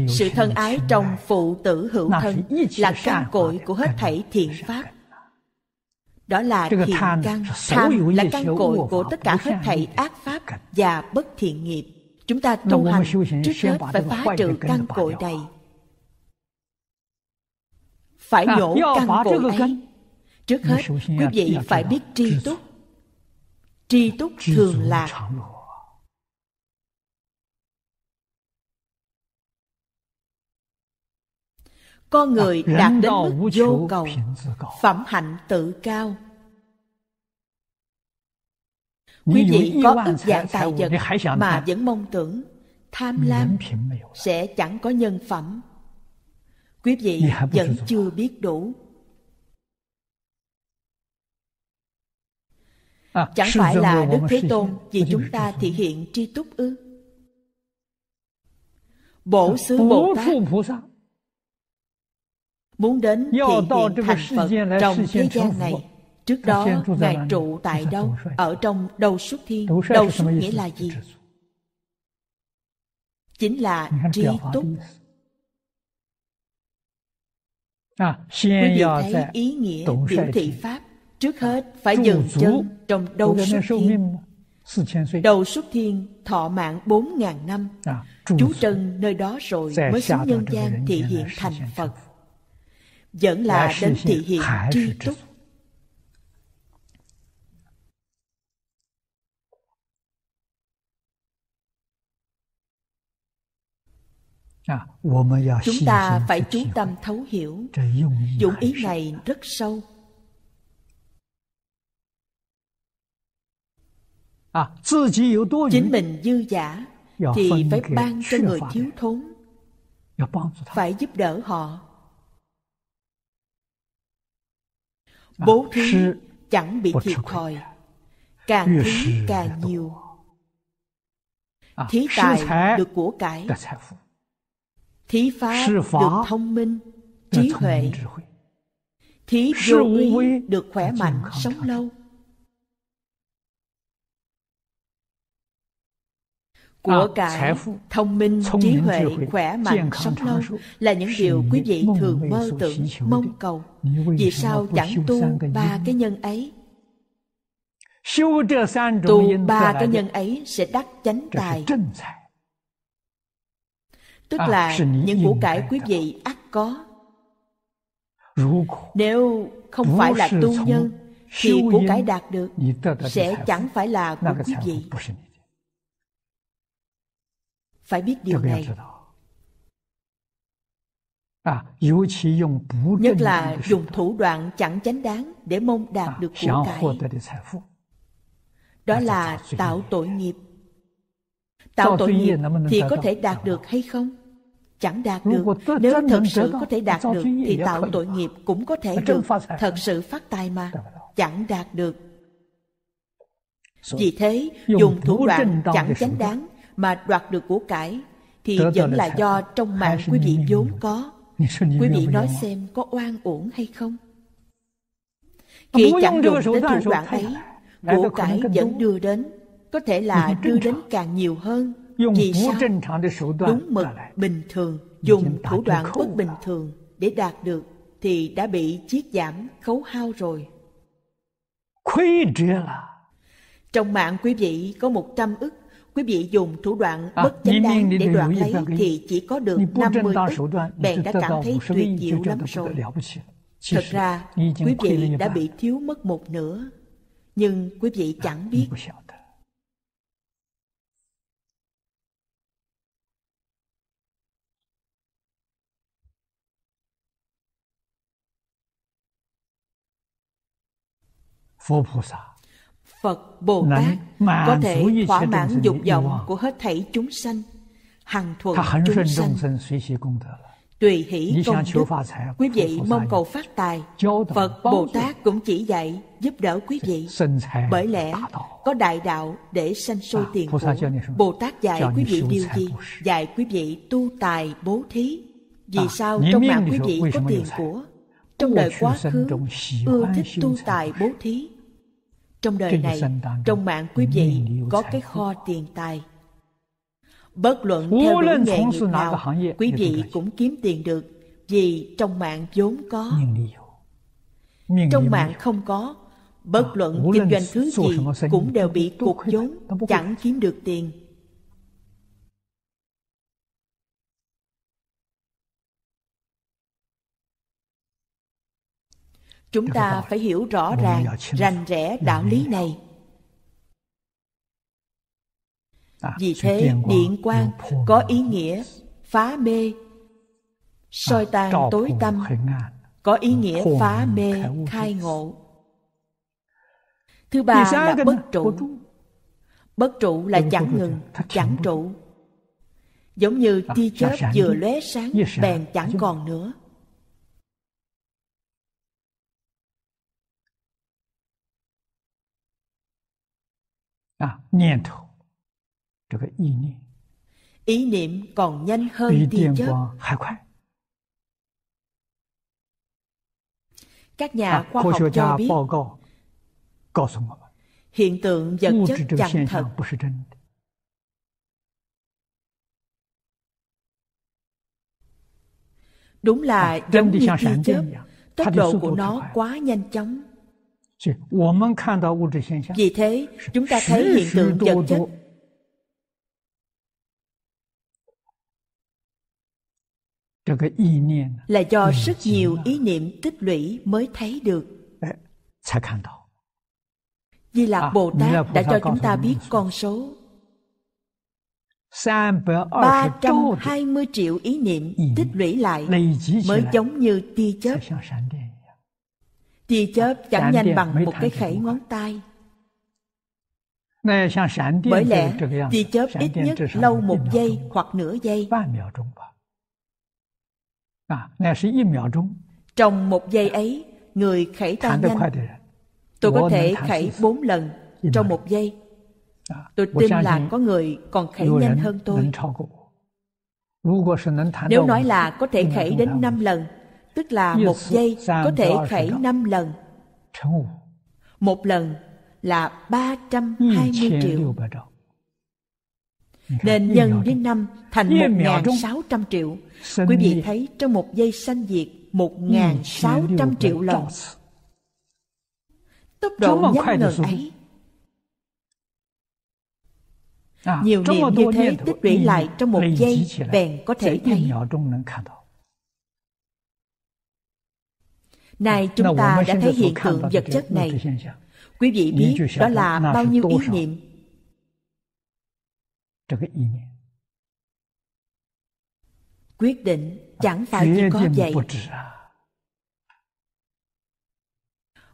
sự thân ái trong phụ tử hữu thân là căn cội của hết thảy thiện pháp đó là thiện căn tham là căn cội của tất cả hết thảy ác pháp và bất thiện nghiệp chúng ta tu hành trước hết phải phá trừ căn cội này phải nhổ căn cội ấy trước hết quý vị phải biết tri túc tri túc thường lạc con ờ, người đạt đến mức vô cầu phẩm hạnh tự cao quý vị có ước dạng tài vật mà vẫn mong tưởng tham lam sẽ chẳng có nhân phẩm quý vị vẫn chưa biết đủ à, chẳng phải là đức thế tôn vì chúng ta thị hiện tri túc ư bổ sư bồ tát muốn đến thị hiện thành Phật trong thế gian này. Trước đó, Ngài trụ tại đâu? Ở trong đầu xuất thiên. Đầu xuất nghĩa là gì? Chính là trí túc. À, Quý vị thấy ý nghĩa biểu thị Pháp trước hết à, phải dừng chân trong đầu xuất thiên. Đầu xuất thiên thọ mạng 4.000 năm. À, Chú Trần nơi đó rồi mới xuống nhân gian thị hiện thành Phật vẫn là đến thể hiện tri túc à, chúng ta phải chú tâm thấu hiểu dụng ý này rất sâu à, chính mình dư giả thì phải ban cho người thiếu thốn phải giúp đỡ họ bố thí chẳng bị thiệt thòi càng thí càng nhiều à, thí tài được của cải thí pháp được thông minh trí huệ thí vô uy được khỏe mạnh sống lâu của ờ, cải, thông minh, trí huệ, khỏe mạnh, sống lâu là những điều quý vị thường mơ tưởng, mong cầu. Vì sao chẳng tu ba cái nhân ấy? Tu ba cái nhân ấy sẽ đắc chánh tài. Tức à, là những của cải quý vị ắt có. Nếu không phải là tu nhân, thì của cải đạt được sẽ chẳng phải là của quý vị phải biết điều này à, nhất là dùng thủ đoạn chẳng chánh đáng để mong đạt à, được của cải đó là tạo tội nghiệp tạo tội nghiệp thì có thể đạt được hay không chẳng đạt được nếu thật sự có thể đạt được thì tạo tội nghiệp cũng có thể được thật sự phát tài mà chẳng đạt được vì thế dùng thủ đoạn chẳng chánh đáng mà đoạt được của cải thì vẫn là do trong mạng quý vị vốn có. Quý vị nói xem có oan uổng hay không? À, Khi chẳng dùng đến thủ đoạn ấy, của cải vẫn đưa đến, có thể là đưa đến càng nhiều hơn. Vì sao? Đúng mực bình thường, dùng thủ đoạn bất bình thường để đạt được thì đã bị chiết giảm, khấu hao rồi. Trong mạng quý vị có một trăm ức Quý vị dùng thủ đoạn à, bất chính đáng để đoạt lấy thì chỉ có được 50 tức, bèn đã cảm thấy tuyệt diệu lắm rồi. Thật ra, quý vị đã bị thiếu mất một nửa, nhưng quý vị à, chẳng biết. Phật Bồ Tát Phật, Bồ Tát có thể thỏa mãn dục vọng của hết thảy chúng sanh, hằng thuận chúng sanh. Tùy hỷ công đức, quý vị mong cầu phát tài, Phật, Bồ Tát cũng chỉ dạy, giúp đỡ quý vị. Bởi lẽ có đại đạo để sanh sôi dạ, tiền của. Bồ Tát dạy quý vị điều gì? Dạy quý vị tu tài bố thí. Vì dạ, sao trong mạng quý vị có tiền của? Trong đời quá khứ, ưa thích tu tài bố thí trong đời này trong mạng quý vị có cái kho tiền tài bất luận theo đủ nghề nghiệp nào quý vị cũng kiếm tiền được vì trong mạng vốn có trong mạng không có bất ờ, luận kinh doanh thứ gì cũng đều bị cuộc vốn chẳng kiếm được tiền chúng ta dạ vâng phải hiểu rõ ràng dạ, rành rẽ dạ đạo lý vâng. này à, vì thế điện quang có ý nghĩa phá mê à, soi tan tối tâm có ý nghĩa phá mê khai ngộ thứ ba là bất trụ bất trụ là chẳng ngừng chẳng trụ giống như à, tia chớp vừa lóe sáng bèn chẳng còn nữa À, ý niệm ý niệm còn nhanh hơn tia chớp các nhà à, khoa học cho biết hiện tượng vật chất chẳng thật đúng là à, giống như tia chớp tốc độ của nó quá nhanh chóng vì thế, chúng ta thấy hiện tượng vật chất là do rất nhiều ý niệm tích lũy mới thấy được. Di Lạc Bồ Tát đã cho chúng ta biết con số ba trăm hai mươi triệu ý niệm tích lũy lại mới giống như tia chớp Chi chớp chẳng nhanh bằng một cái khẩy ngón tay. Bởi lẽ, chi chớp ít nhất lâu một giây hoặc nửa giây. À, trong một giây ấy, người khẩy tay nhanh. Tôi có thể khẩy bốn lần trong một giây. À, tôi tin là có người còn khẩy nhanh hơn tôi. Nếu nói là có thể khẩy đến năm lần tức là một giây có thể khẩy năm lần một lần là 320 triệu nên nhân với năm thành 1.600 triệu quý vị thấy trong một giây sanh diệt 1.600 triệu lần tốc độ nhanh ngần ấy à, nhiều niệm như thế tích lũy lại trong một giây bèn có thể thấy Nay dạ, chúng ta đã thấy hiện tượng vật chất này. Quý vị biết đó là bao nhiêu ý niệm. Quyết định chẳng phải chỉ có vậy.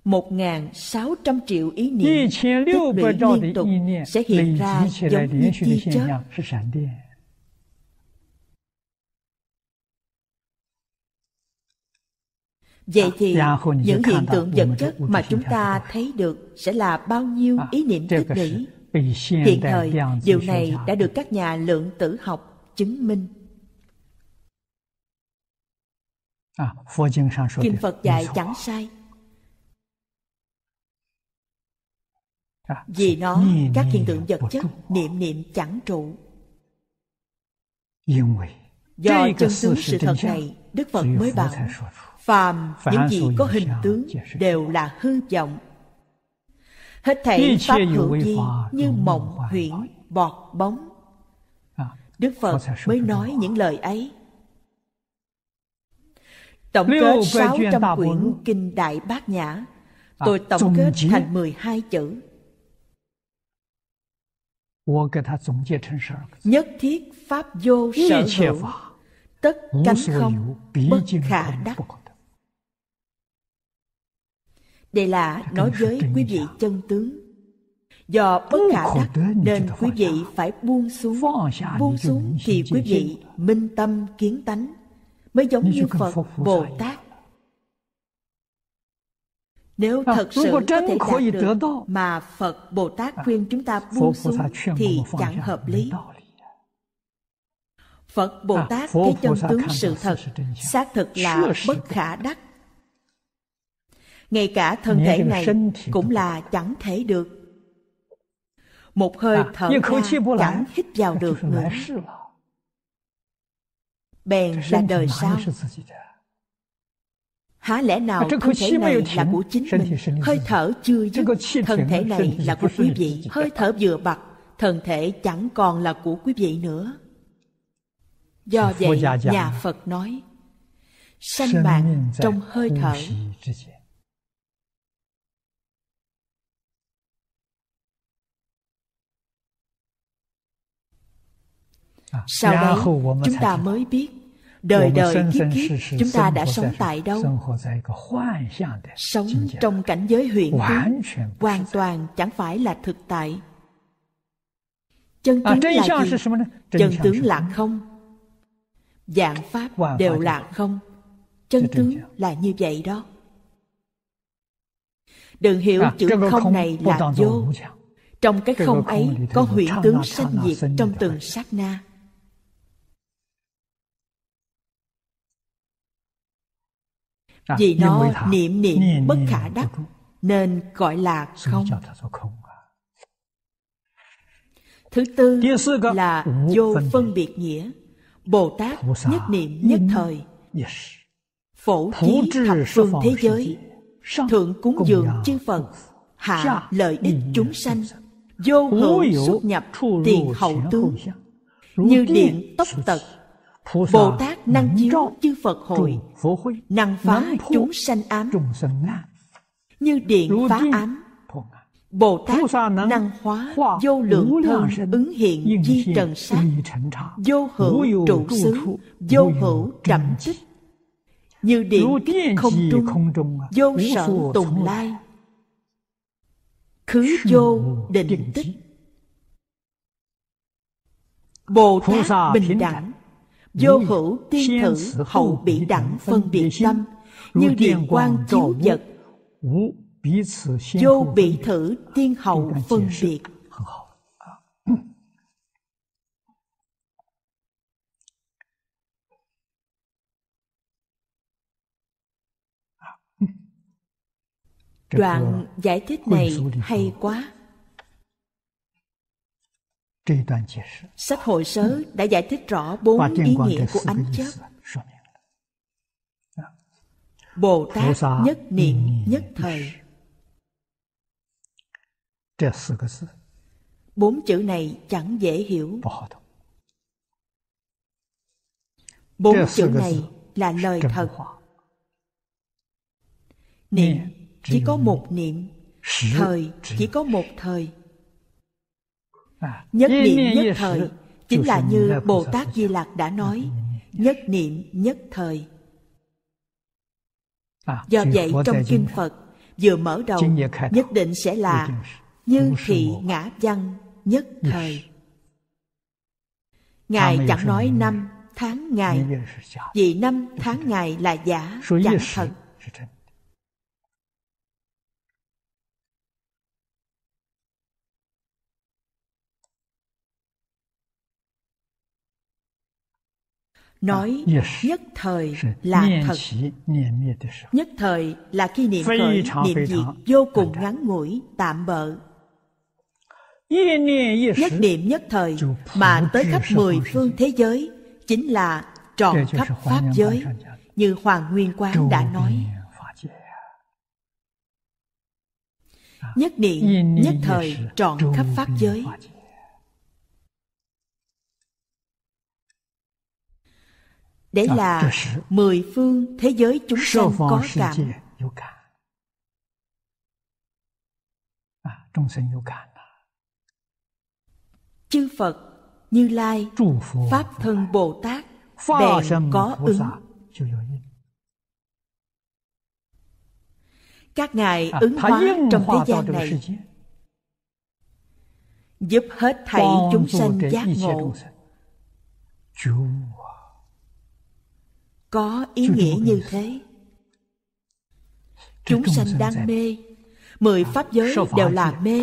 1.600 triệu ý niệm tích lũy liên tục sẽ hiện ra giống như tia chớp. Vậy dạ, thì dạ, những hiện tượng vật chất mà chúng ta thấy được sẽ là bao nhiêu à, ý niệm tích lũy? Hiện thời, điều này đã được các nhà lượng tử học chứng minh. À, Kinh Phật dạy chẳng sai. À, vì nó, các hiện tượng vật chất niệm niệm chẳng trụ. Do chân tướng sự thật này, Đức Phật mới bảo phàm những gì có hình tướng đều là hư vọng hết thảy pháp hữu vi như mộng huyễn bọt bóng à, đức phật mới nói những lời ấy tổng kết sáu trăm quyển kinh đại bát nhã à, tôi tổng kết thành mười hai chữ nhất thiết pháp vô sở hữu tất cánh không bất khả đắc đây là nói với quý vị chân tướng. Do bất khả đắc nên quý vị phải buông xuống. Buông xuống thì quý vị minh tâm kiến tánh, mới giống như Phật, Bồ Tát. Nếu à, thật sự có thể đạt được mà Phật Bồ Tát à, khuyên chúng ta buông xuống thì chẳng hợp lý. Phật Bồ à, Tát thấy chân tướng sự thật, xác thực là bất khả đắc ngay cả thân thể này cũng là chẳng thể được một hơi à, thở ra chẳng hít vào được nữa bèn là đời sau Há lẽ à, nào thân thể này là của chính mình, hơi thở chưa dứt, thân thể này là của quý vị, hơi thở vừa bật thân thể chẳng còn là của quý vị nữa. Do vậy, nhà Phật nói, sanh mạng trong hơi thở, À, Sau đó chúng ta mới biết đời đời kiếp kiếp chúng ta đã sống tại đâu sống trong cảnh giới huyện tướng hoàn toàn chẳng phải là thực tại chân tướng là gì chân tướng là không dạng pháp đều là không chân tướng là như vậy đó đừng hiểu à, chữ không này là vô trong cái không ấy có huyện tướng sanh diệt trong từng sát na vì nó niệm niệm bất khả đắc nên gọi là không à. thứ tư là vô phân biệt nghĩa bồ tát nhất niệm nhất thời phổ chí thập phương thế giới thượng cúng dường chư phật hạ lợi ích chúng sanh vô hữu xuất nhập tiền hậu tương như điện tốc tật Bồ Tát năng chiếu chư Phật hội Năng phá chúng sanh ám Như điện phá ám Bồ Tát năng hóa vô lượng thân ứng hiện di trần sát Vô hữu trụ xứ, vô hữu trầm tích Như điện không trung, vô sở tùng lai Khứ vô định tích Bồ Tát bình đẳng Vô hữu tiên thử hậu bị đẳng phân biệt tâm Như điện quang chiếu vật Vô bị thử tiên hậu phân biệt Đoạn giải thích này hay quá Sách hội sớ đã giải thích rõ bốn ý nghĩa của ánh chớp. Bồ Tát nhất niệm nhất thời. Bốn chữ này chẳng dễ hiểu. Bốn chữ này là lời thật. Niệm chỉ có một niệm, thời chỉ có một thời. Nhất niệm nhất thời Chính là như Bồ Tát Di Lạc đã nói Nhất niệm nhất thời à, Do vậy trong Kinh Phật Vừa mở đầu nhất định sẽ là Như thị ngã văn nhất thời Ngài chẳng nói năm tháng ngày Vì năm tháng ngày là giả chẳng thật nói nhất thời là thật nhất thời là khi niệm khởi niệm diệt vô cùng ngắn ngủi tạm bợ nhất niệm nhất thời mà tới khắp mười phương thế giới chính là trọn khắp pháp giới như hoàng nguyên quán đã nói nhất niệm nhất thời trọn khắp pháp giới Đấy ờ, là mười phương thế giới chúng sanh có cảm. À, Chư Phật, Như Lai, Pháp Thân Bồ Tát bèn có ứng. Các ngài à, ứng hóa trong thế gian này giúp hết thảy chúng sanh giác ngộ có ý nghĩa như thế chúng sanh đang mê mười à, pháp giới đều là mê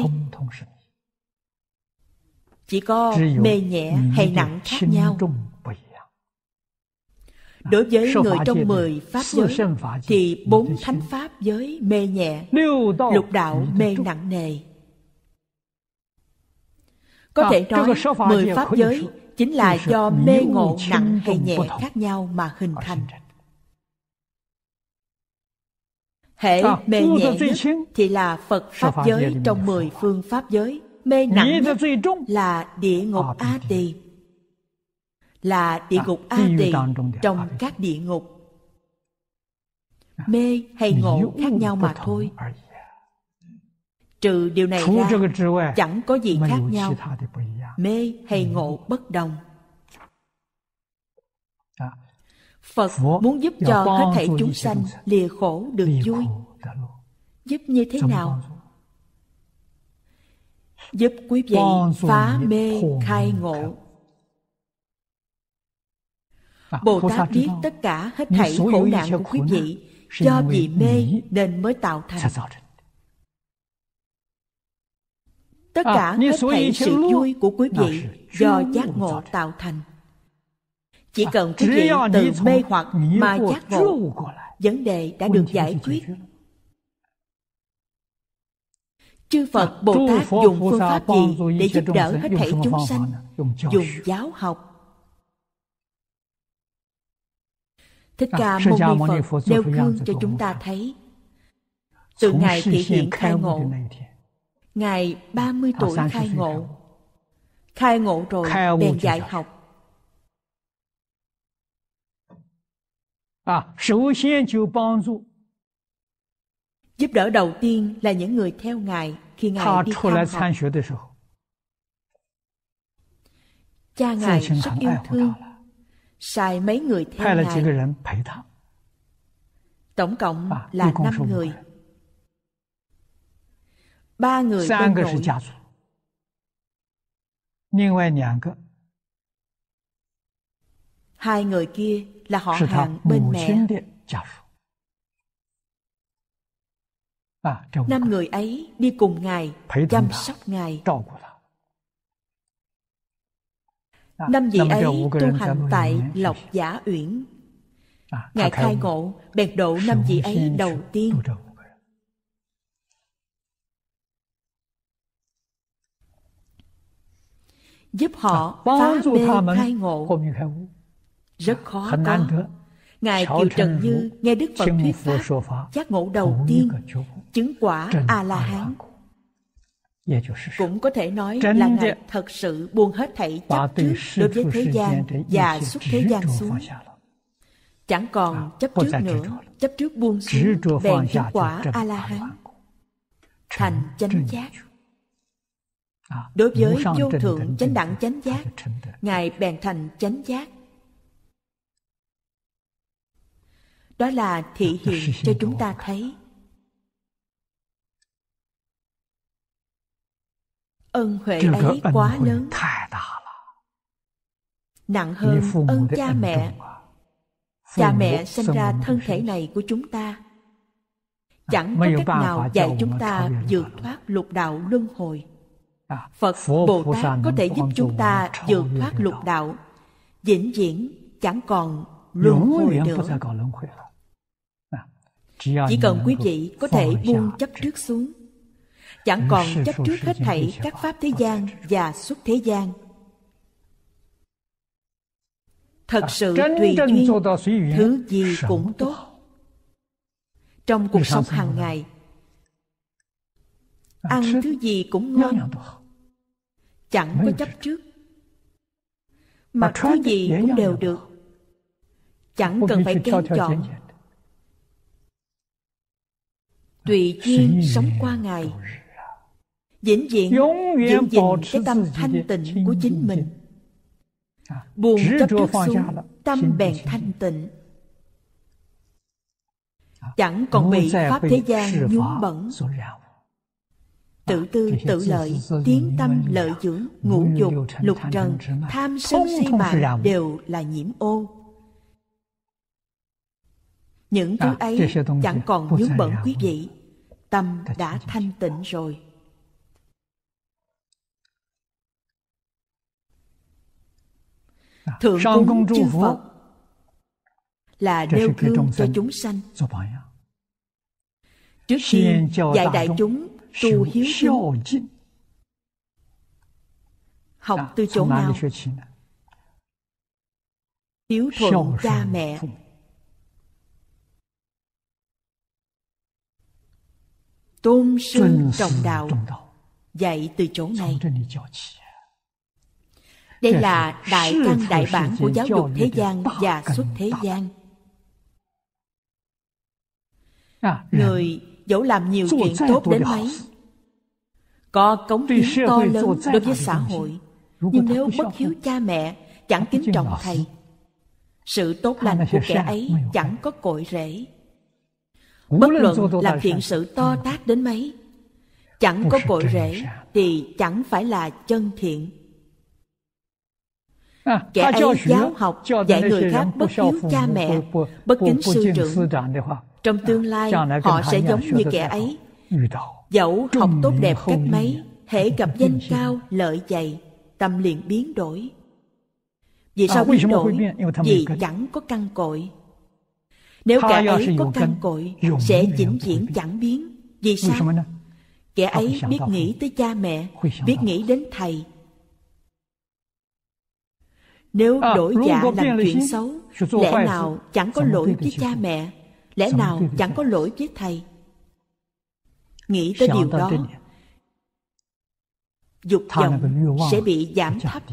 chỉ có mê nhẹ hay nặng khác nhau à. À, đối với người trong mười pháp giới thì bốn thánh pháp giới mê nhẹ lục đạo mê nặng nề có thể nói mười pháp giới chính là do mê ngộ nặng hay nhẹ khác nhau mà hình thành hệ mê nhẹ nhất thì là phật pháp giới trong mười phương pháp giới mê nặng nhất là địa ngục a tỳ là địa à, ngục a tỳ trong các địa ngục à, mê hay ngộ khác nhau mà thôi trừ điều này ra chẳng có gì khác nhau mê hay ừ. ngộ bất đồng à. phật muốn giúp cho hết thảy chúng sanh lìa khổ được vui dạ giúp như thế nào giúp quý vị phá mê khai ngộ à, bồ tát biết tất cả hết thảy khổ nạn của quý vị do vì mê nên mới tạo thành Tất à, cả hết thảy sự vui của quý vị do giác ngộ tạo thành. Chỉ à, cần quý vị từ mê hoặc mà giác ngộ, vấn đề đã được giải quyết. Chư Phật Bồ Tát dùng phương pháp gì để giúp đỡ hết thảy chúng sanh? Dùng giáo học. Thích à, Ca Mâu Ni Phật nêu gương cho chúng ta thấy từ ngày thể hiện khai ngộ Ngài 30 tuổi khai ngộ. Khai ngộ rồi bèn dạy học. À, Giúp đỡ đầu tiên là những người theo Ngài khi Ngài đi tham học. Cha Ngài rất yêu thương, xài mấy người theo Ngài. Tổng cộng à, là 5 người ba người bên nội. Hai người kia là họ hàng bên mẹ. Năm người ấy đi cùng Ngài, chăm sóc Ngài. Năm vị ấy tu hành tại Lộc Giả Uyển. Ngài khai ngộ, bèn độ năm vị ấy đầu tiên. giúp họ à, phá mê khai ngộ. Rất khó có. Ngài Kiều Trần Như nghe Đức Phật thuyết Pháp, giác ngộ đầu tiên, chứng quả A-la-hán. Cũng có thể nói là Ngài thật sự buông hết thảy chấp trước đối với thế gian và xuất thế gian xuống. Chẳng còn à, chấp trước nữa, chấp trước buông xuống, bèn chứng quả A-la-hán. Thành chánh giác. Ờ, đối với vô thượng chánh đẳng chánh giác ngài bèn thành chánh giác đó là thị hiện cho chúng ta thấy ân huệ ấy quá lớn nặng hơn ân cha mẹ cha mẹ sinh ra thân thể này của chúng ta à, chẳng có cách nào dạy chúng ta vượt thoát lục đạo luân hồi Dạ. Phật, Bồ Tát có thể giúp chúng ta vượt thoát lục đạo, vĩnh viễn chẳng còn luân hồi nữa. Dạ. À Chỉ cần quý vị có thể buông chấp trước xuống, chẳng còn chấp trước hết thảy các pháp thế gian và xuất thế gian. Thật dạ. sự tùy duyên, thứ gì cũng tốt. Trong cuộc sống hàng ngày, ăn thứ gì cũng ngon chẳng có chấp trước mặc thứ gì cũng đều được chẳng cần phải kén chọn tùy duyên sống qua ngày vĩnh viễn giữ gìn cái tâm thanh tịnh của chính mình à, buồn chấp trước xuống tâm bèn thanh tịnh à, chẳng còn bị pháp thế gian nhuốm bẩn tự tư tự lợi tiến tâm lợi dưỡng ngũ dục lục trần tham sân si mạng đều là nhiễm ô những thứ à, ấy chẳng còn vướng bẩn quý vị tâm đã thanh tịnh rồi à, thượng cung chư phật là nêu gương cho chúng sanh trước khi dạy đại chúng tu hiếu kính học từ chỗ nào hiếu thuận cha mẹ tôn sư trọng đạo dạy từ chỗ này đây là đại căn đại bản của giáo dục thế gian và xuất thế gian à, người dẫu làm nhiều chuyện tốt đến mấy có cống hiến to lớn đối với xã hội nhưng nếu bất hiếu cha mẹ chẳng kính trọng thầy sự tốt lành của kẻ ấy chẳng có cội rễ bất luận làm thiện sự to ừ. tác đến mấy chẳng có cội rễ thì chẳng phải là chân thiện à, kẻ ấy giáo học dạy người khác bất hiếu cha mẹ bất kính sư trưởng trong tương lai họ sẽ giống như kẻ ấy dẫu học tốt đẹp cách mấy hễ gặp danh cao lợi dày tâm liền biến đổi vì à, sao biến đổi vì chẳng có căn cội nếu kẻ ấy có căn cội sẽ vĩnh viễn chẳng biến vì sao kẻ ấy biết nghĩ tới cha mẹ biết nghĩ đến thầy nếu à, đổi dạ làm chuyện xấu lẽ nào chẳng có lỗi với cha mẹ lẽ nào chẳng có lỗi với thầy nghĩ tới điều đó dục vọng sẽ bị giảm thấp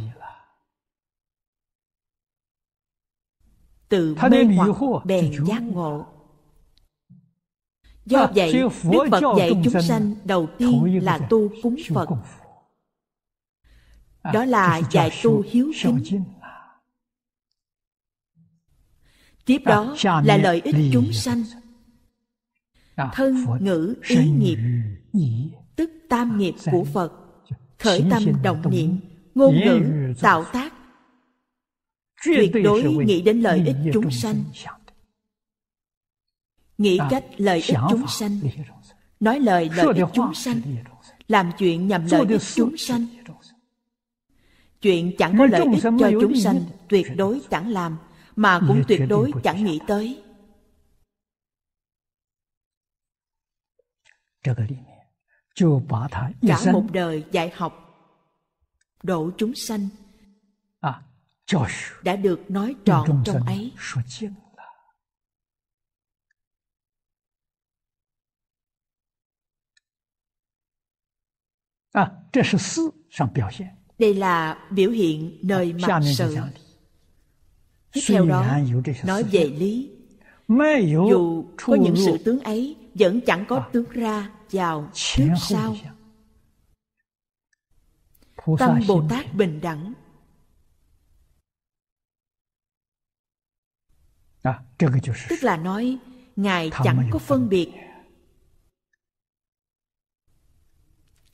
tự mê hoặc bèn giác ngộ do vậy đức phật dạy chúng sanh đầu tiên là tu cúng phật à, đó là dạy tu hiếu kính tiếp đó là lợi ích chúng sanh thân ngữ ý nghiệp tức tam nghiệp của phật khởi tâm động niệm ngôn ngữ tạo tác tuyệt đối nghĩ đến lợi ích chúng sanh nghĩ cách lợi ích chúng sanh nói lời lợi ích chúng sanh làm chuyện nhằm lợi ích chúng sanh chuyện chẳng có lợi ích cho chúng sanh tuyệt đối chẳng làm mà cũng tuyệt đối chẳng nghĩ tới cả một đời dạy học độ chúng sanh à, đã được nói trọn trong ấy à, đây là biểu hiện nơi mặt sự theo đó, nói về lý, dù có những sự tướng ấy, vẫn chẳng có à. tướng ra vào trước sau. Tâm Bồ Tát bình đẳng. À, Tức là nói, Ngài chẳng có phân biệt,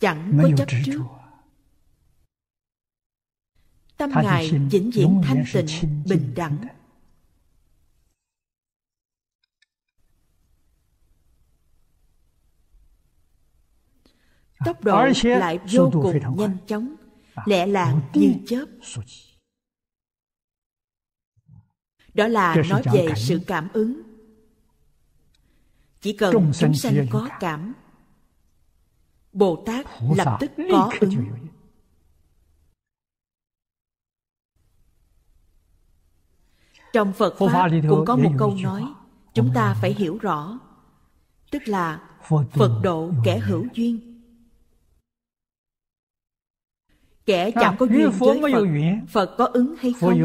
chẳng có chấp trước Tâm Ngài vĩnh viễn thanh tịnh, bình đẳng. Tốc độ lại vô cùng nhanh chóng, à, lẹ làng như chớp. Đó là nói về sự cảm ứng. Chỉ cần chúng sanh có cảm, Bồ Tát lập tức có ứng. trong phật pháp cũng có một câu nói chúng ta phải hiểu rõ tức là phật độ kẻ hữu duyên kẻ chẳng có duyên với phật phật có ứng hay không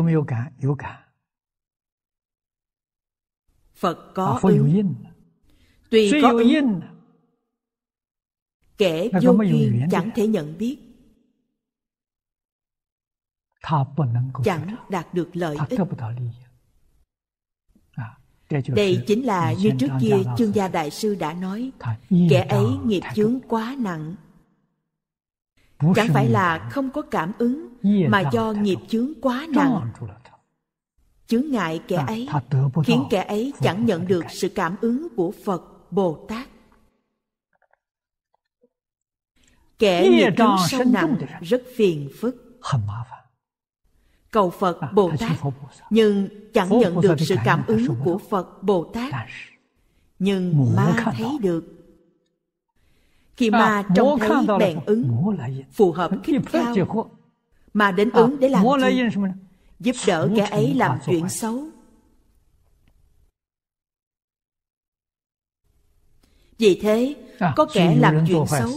phật có à, ứng tùy có ứng kẻ vô duyên chẳng thể nhận biết chẳng đạt được lợi ích đây chính là như trước kia chương gia đại sư đã nói Kẻ ấy nghiệp chướng quá nặng Chẳng phải là không có cảm ứng Mà do nghiệp chướng quá nặng Chướng ngại kẻ ấy Khiến kẻ ấy chẳng nhận được sự cảm ứng của Phật, Bồ Tát Kẻ nghiệp chướng sâu nặng rất phiền phức cầu à, phật bồ tát nhưng chẳng nhận được sự cảm ứng của phật bồ tát nhưng ma thấy được khi à, ma trông thấy bèn ứng phù hợp khích khao mà đến ứng à, để làm gì giúp đỡ kẻ ấy làm chuyện xấu vì thế có kẻ làm chuyện xấu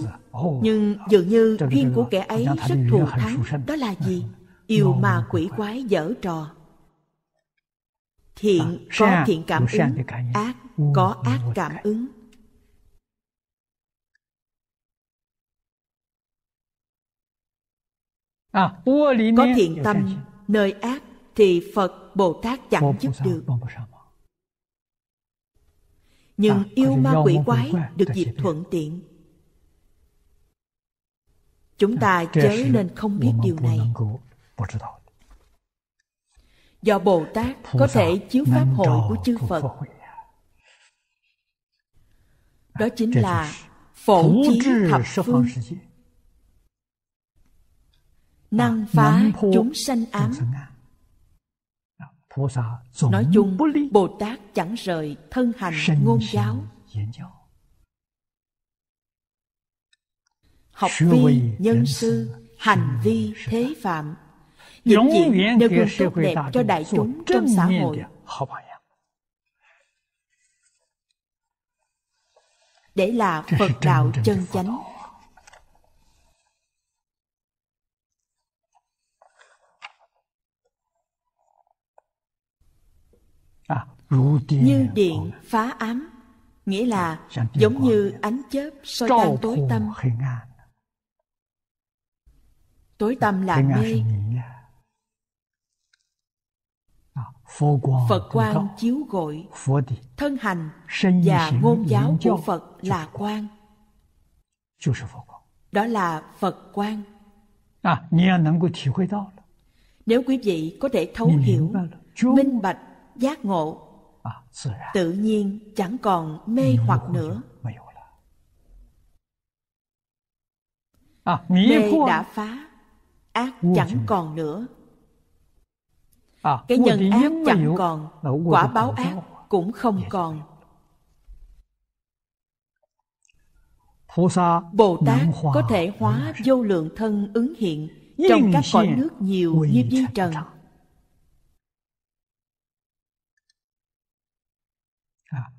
nhưng dường như duyên của kẻ ấy rất thù thắng đó là ừ. gì yêu ma quỷ quái dở trò thiện có thiện cảm ứng ác có ác cảm ứng à, có thiện tâm nơi ác thì phật bồ tát chẳng giúp được nhưng à, yêu ma quỷ quái được dịp thuận tiện chúng à, ta chớ nên không biết điều này Do Bồ Tát có thể chiếu pháp hội của chư Phật Đó chính là phổ chiếu thập phương Năng phá chúng sanh ám Nói chung, Bồ Tát chẳng rời thân hành ngôn giáo Học vi nhân sư, hành vi thế phạm vĩnh viễn nêu gương tốt đẹp cho đại chúng trong xã hội để là phật đạo chân à, chánh như điện phá ám nghĩa là à, giống như ánh chớp soi tan tối tâm tối tâm là mê Phật quang chiếu gội thân hành và ngôn giáo của Phật là quang. Đó là Phật quang. À, Nếu quý vị có thể thấu hiểu, minh bạch, giác ngộ, à, à. tự nhiên chẳng còn mê hoặc nữa. Mê đã phá, ác chẳng còn nữa. À, cái nhân ác chẳng còn quả báo ác cũng không dạ. còn bồ tát có thể hóa vô lượng thân ứng hiện trong các cõi nước nhiều như viên trần à,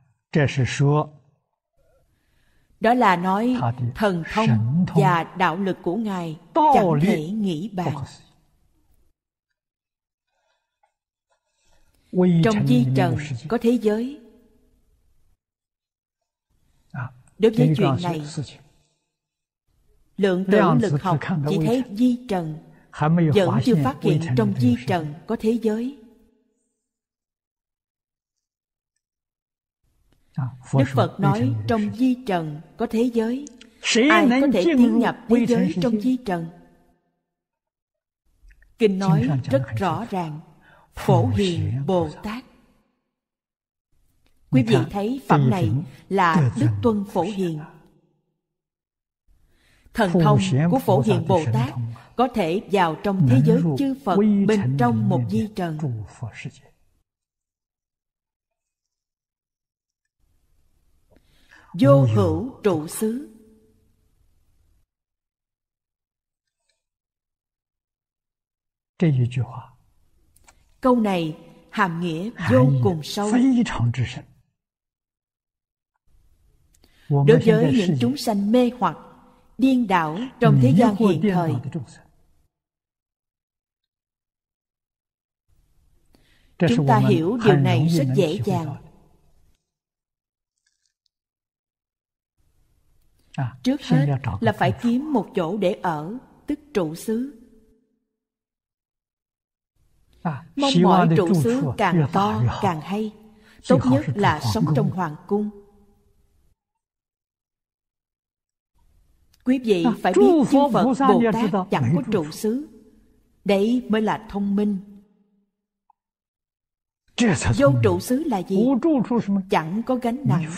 đó là nói thần thông và đạo lực của ngài chẳng thể nghĩ bàn trong di trần có thế giới đối với chuyện này lượng tử lực học chỉ thấy di trần vẫn chưa phát hiện trong di trần có thế giới đức phật nói trong di trần có thế giới ai có thể tiến nhập thế giới trong di trần kinh nói rất rõ ràng phổ hiền bồ tát quý vị thấy phẩm này là đức tuân phổ hiền thần thông của phổ hiền bồ tát có thể vào trong thế giới chư phật bên trong một di trần vô hữu trụ xứ Câu này hàm nghĩa vô cùng sâu. Đối với những chúng sanh mê hoặc, điên đảo trong thế gian hiện thời, chúng ta hiểu điều này rất dễ dàng. Trước hết là phải kiếm một chỗ để ở, tức trụ xứ mong mọi trụ xứ càng to càng hay tốt nhất là sống trong hoàng cung quý vị phải biết chư phật bồ tát chẳng có trụ xứ đấy mới là thông minh vô trụ xứ là gì chẳng có gánh nặng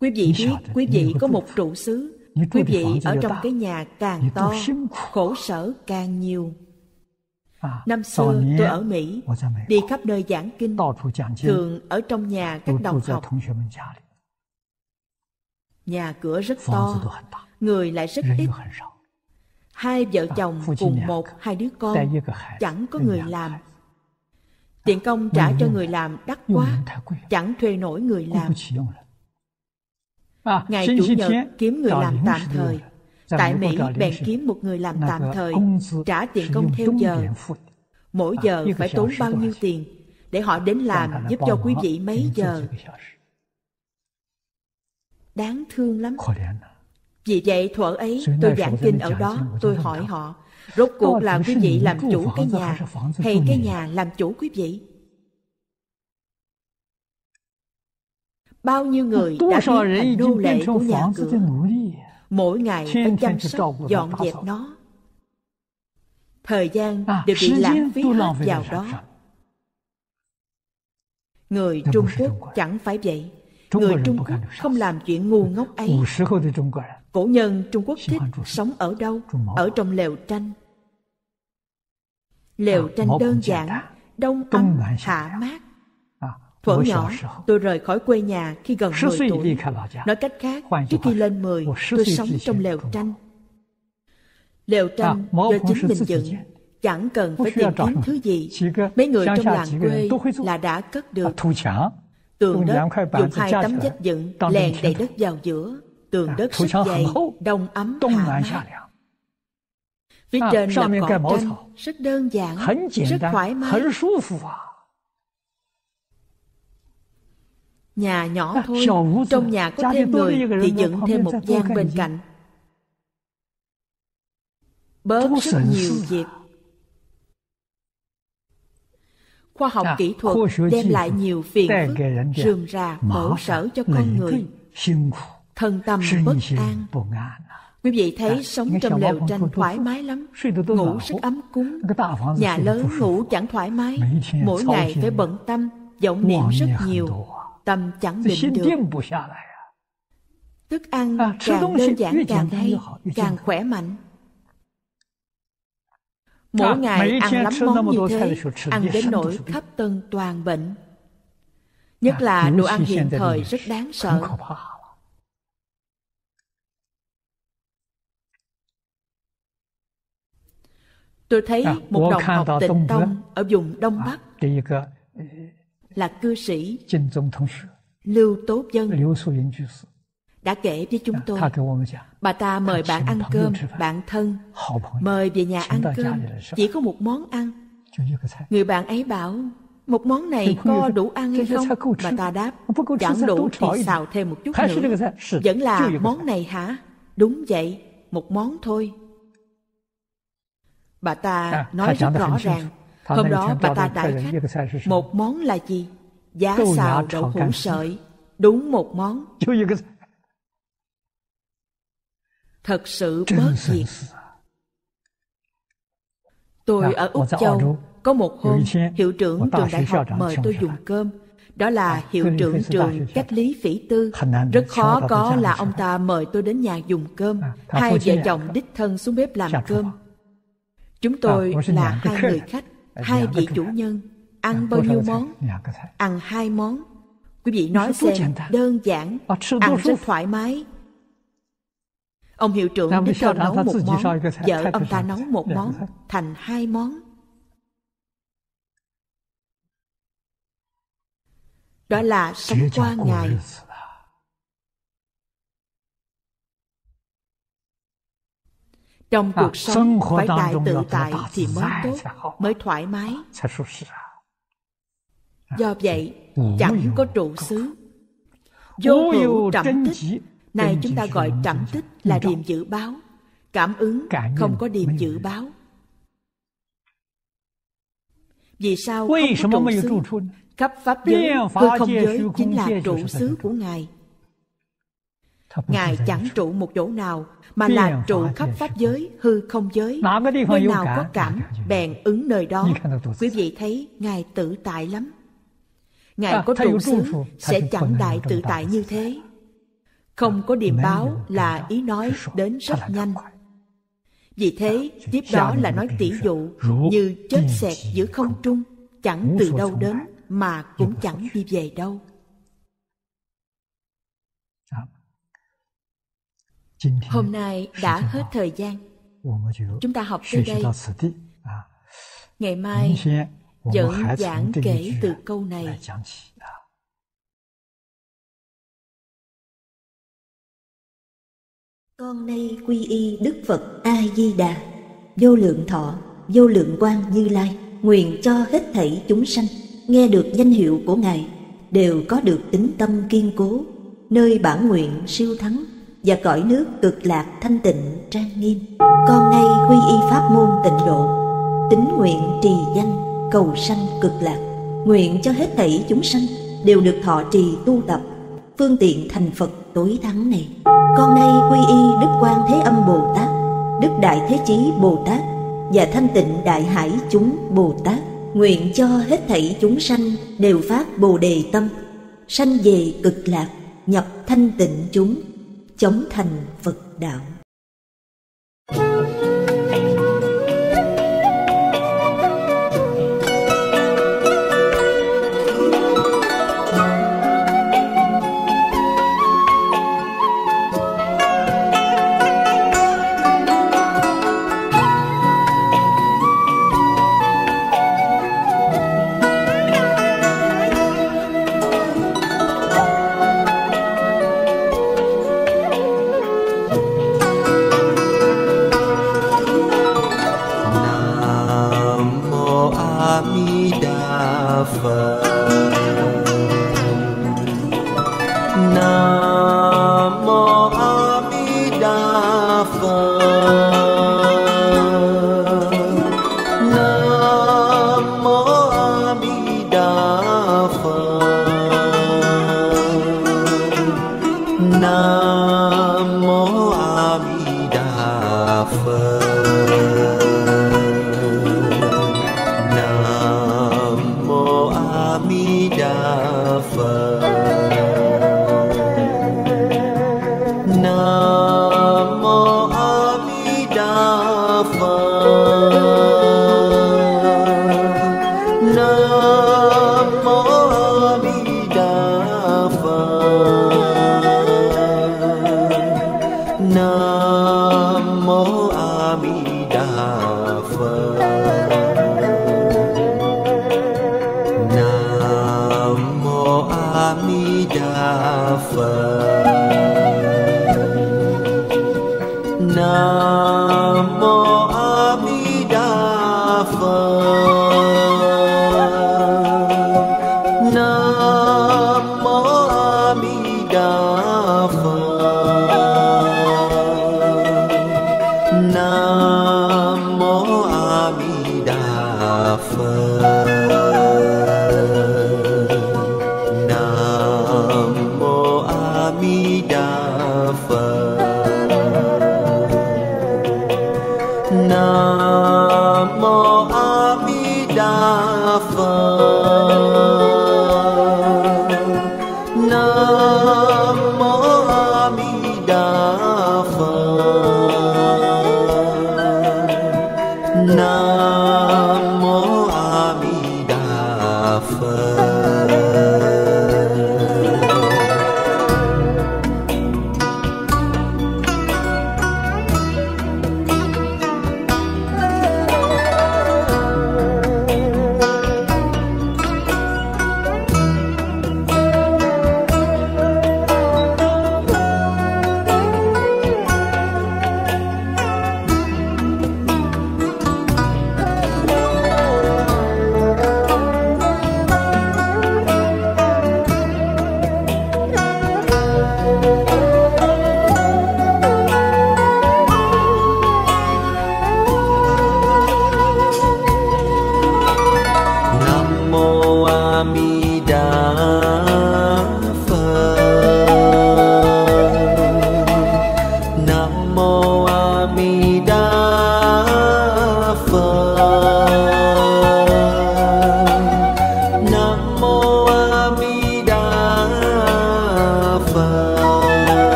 quý vị biết quý vị có một trụ xứ quý vị ở trong cái nhà càng to khổ sở càng nhiều à, năm xưa tôi ở mỹ đi khắp nơi giảng kinh thường ở trong nhà các đồng học nhà cửa rất to người lại rất ít hai vợ chồng cùng một hai đứa con chẳng có người làm tiền công trả cho người làm đắt quá chẳng thuê nổi người làm À, Ngày Chủ nhật kiếm người làm tạm thời. Tại Mỹ bèn kiếm một người làm tạm thời, trả tiền công theo giờ. Mỗi à, giờ phải tốn bao nhiêu tiền để họ đến làm giúp cho quý vị mấy giờ. Đáng thương lắm. Vì vậy thuở ấy tôi giảng kinh ở đó, tôi hỏi họ, rốt cuộc là quý vị làm chủ cái nhà hay cái nhà làm chủ quý vị? Bao nhiêu người đã biến thành nô lệ của nhà cửa Mỗi ngày phải chăm sóc dọn dẹp nó Thời gian à, đều bị lãng phí hết vào đó Người Trung Quốc chẳng phải vậy Người Trung Quốc không làm chuyện ngu ngốc ấy à? Cổ nhân Trung Quốc thích sống ở đâu? Ở trong lều tranh Lều à, tranh đơn giản Đông âm, hạ mát Thuở nhỏ, tôi rời khỏi quê nhà khi gần 10 tuổi. Nói cách khác, trước khi lên 10, tôi sống trong lều tranh. Lều à, tranh do chính mình dựng, chẳng cần phải tìm kiếm thứ gì. Mấy người trong làng quê là đã cất được. À, tường đất dùng hai tấm vách dựng, lèn đầy đất vào giữa. Tường à, đất rất dày, đông ấm, hạ mát. Phía trên là cỏ tranh, rất đơn giản, rất thoải mái. Nhà nhỏ thôi, trong nhà có thêm người thì dựng thêm một gian bên cạnh. Bớt rất nhiều việc. Khoa học dạ, kỹ thuật đem lại nhiều phiền phức, rườm rà, khổ sở cho con người. Thân tâm bất an. Quý vị thấy dạ, sống trong lều tranh thoải mái lắm, ngủ rất ấm cúng. Nhà lớn ngủ chẳng thoải mái, mỗi ngày phải bận tâm, vọng niệm rất nhiều, tâm chẳng định được. Thức ăn càng đơn giản càng hay, càng khỏe mạnh. Mỗi ngày ăn lắm món như thế, ăn đến nỗi khắp tân toàn bệnh. Nhất là đồ ăn hiện thời rất đáng sợ. Tôi thấy một đồng học tịnh tông ở vùng Đông Bắc là cư sĩ Lưu Tố Dân đã kể với chúng à, tôi. Bà ta mời bạn ăn cơm, bạn thân, mời về nhà ăn cơm, chỉ có một món ăn. Người bạn ấy bảo, một món này có đủ ăn hay không? Bà ta đáp, chẳng đủ thì xào thêm một chút nữa. Vẫn là món này hả? Đúng vậy, một món thôi. Bà ta nói rất rõ ràng, Hôm đó bà ta đại khách Một món là gì? Giá xào đậu hũ sợi Đúng một món Thật sự bớt gì Tôi ở Úc Châu Có một hôm Hiệu trưởng trường đại học mời tôi dùng cơm đó là hiệu trưởng trường cách lý phỉ tư rất khó có là ông ta mời tôi đến nhà dùng cơm à, hai vợ chồng đích thân xuống bếp làm cơm chúng tôi là hai người khách Dạ, hai dạ, vị chủ nhân ăn dạ, bao nhiêu món ăn hai món quý vị nói xem đơn giản ờ, ăn rất thoải mái ông hiệu trưởng đích thân nấu một món vợ ông ta nấu một món thành hai món đó là sống qua ngày trong cuộc sống phải đại tự tại thì mới tốt mới thoải mái do vậy chẳng có trụ xứ vô hữu trầm tích này chúng ta gọi trầm tích là điềm dự báo cảm ứng không có điềm dự báo vì sao không có trụ xứ khắp pháp giới hư không giới chính là trụ xứ của ngài Ngài chẳng trụ một chỗ nào Mà là trụ khắp Pháp giới, hư không giới Nơi nào có cảm, dạ, dạ, dạ. bèn ứng nơi đó Quý vị thấy Ngài tự tại lắm Ngài à, có trụ xứ sẽ chẳng đại tự tại như thế Không có điềm báo là ý nói đến rất nhanh vì thế, tiếp đó là nói tỷ dụ như chết xẹt giữa không trung, chẳng từ đâu đến mà cũng chẳng đi về đâu. Hôm nay đã hết thời gian. Chúng ta học tới đây. À, Ngày mai vẫn giảng kể từ câu này. À. Con nay quy y Đức Phật A-di-đà, vô lượng thọ, vô lượng quan như lai, nguyện cho hết thảy chúng sanh, nghe được danh hiệu của Ngài, đều có được tính tâm kiên cố, nơi bản nguyện siêu thắng và cõi nước cực lạc thanh tịnh trang nghiêm con nay quy y pháp môn tịnh độ tín nguyện trì danh cầu sanh cực lạc nguyện cho hết thảy chúng sanh đều được thọ trì tu tập phương tiện thành phật tối thắng này con nay quy y đức quan thế âm bồ tát đức đại thế chí bồ tát và thanh tịnh đại hải chúng bồ tát nguyện cho hết thảy chúng sanh đều phát bồ đề tâm sanh về cực lạc nhập thanh tịnh chúng chống thành Phật đạo.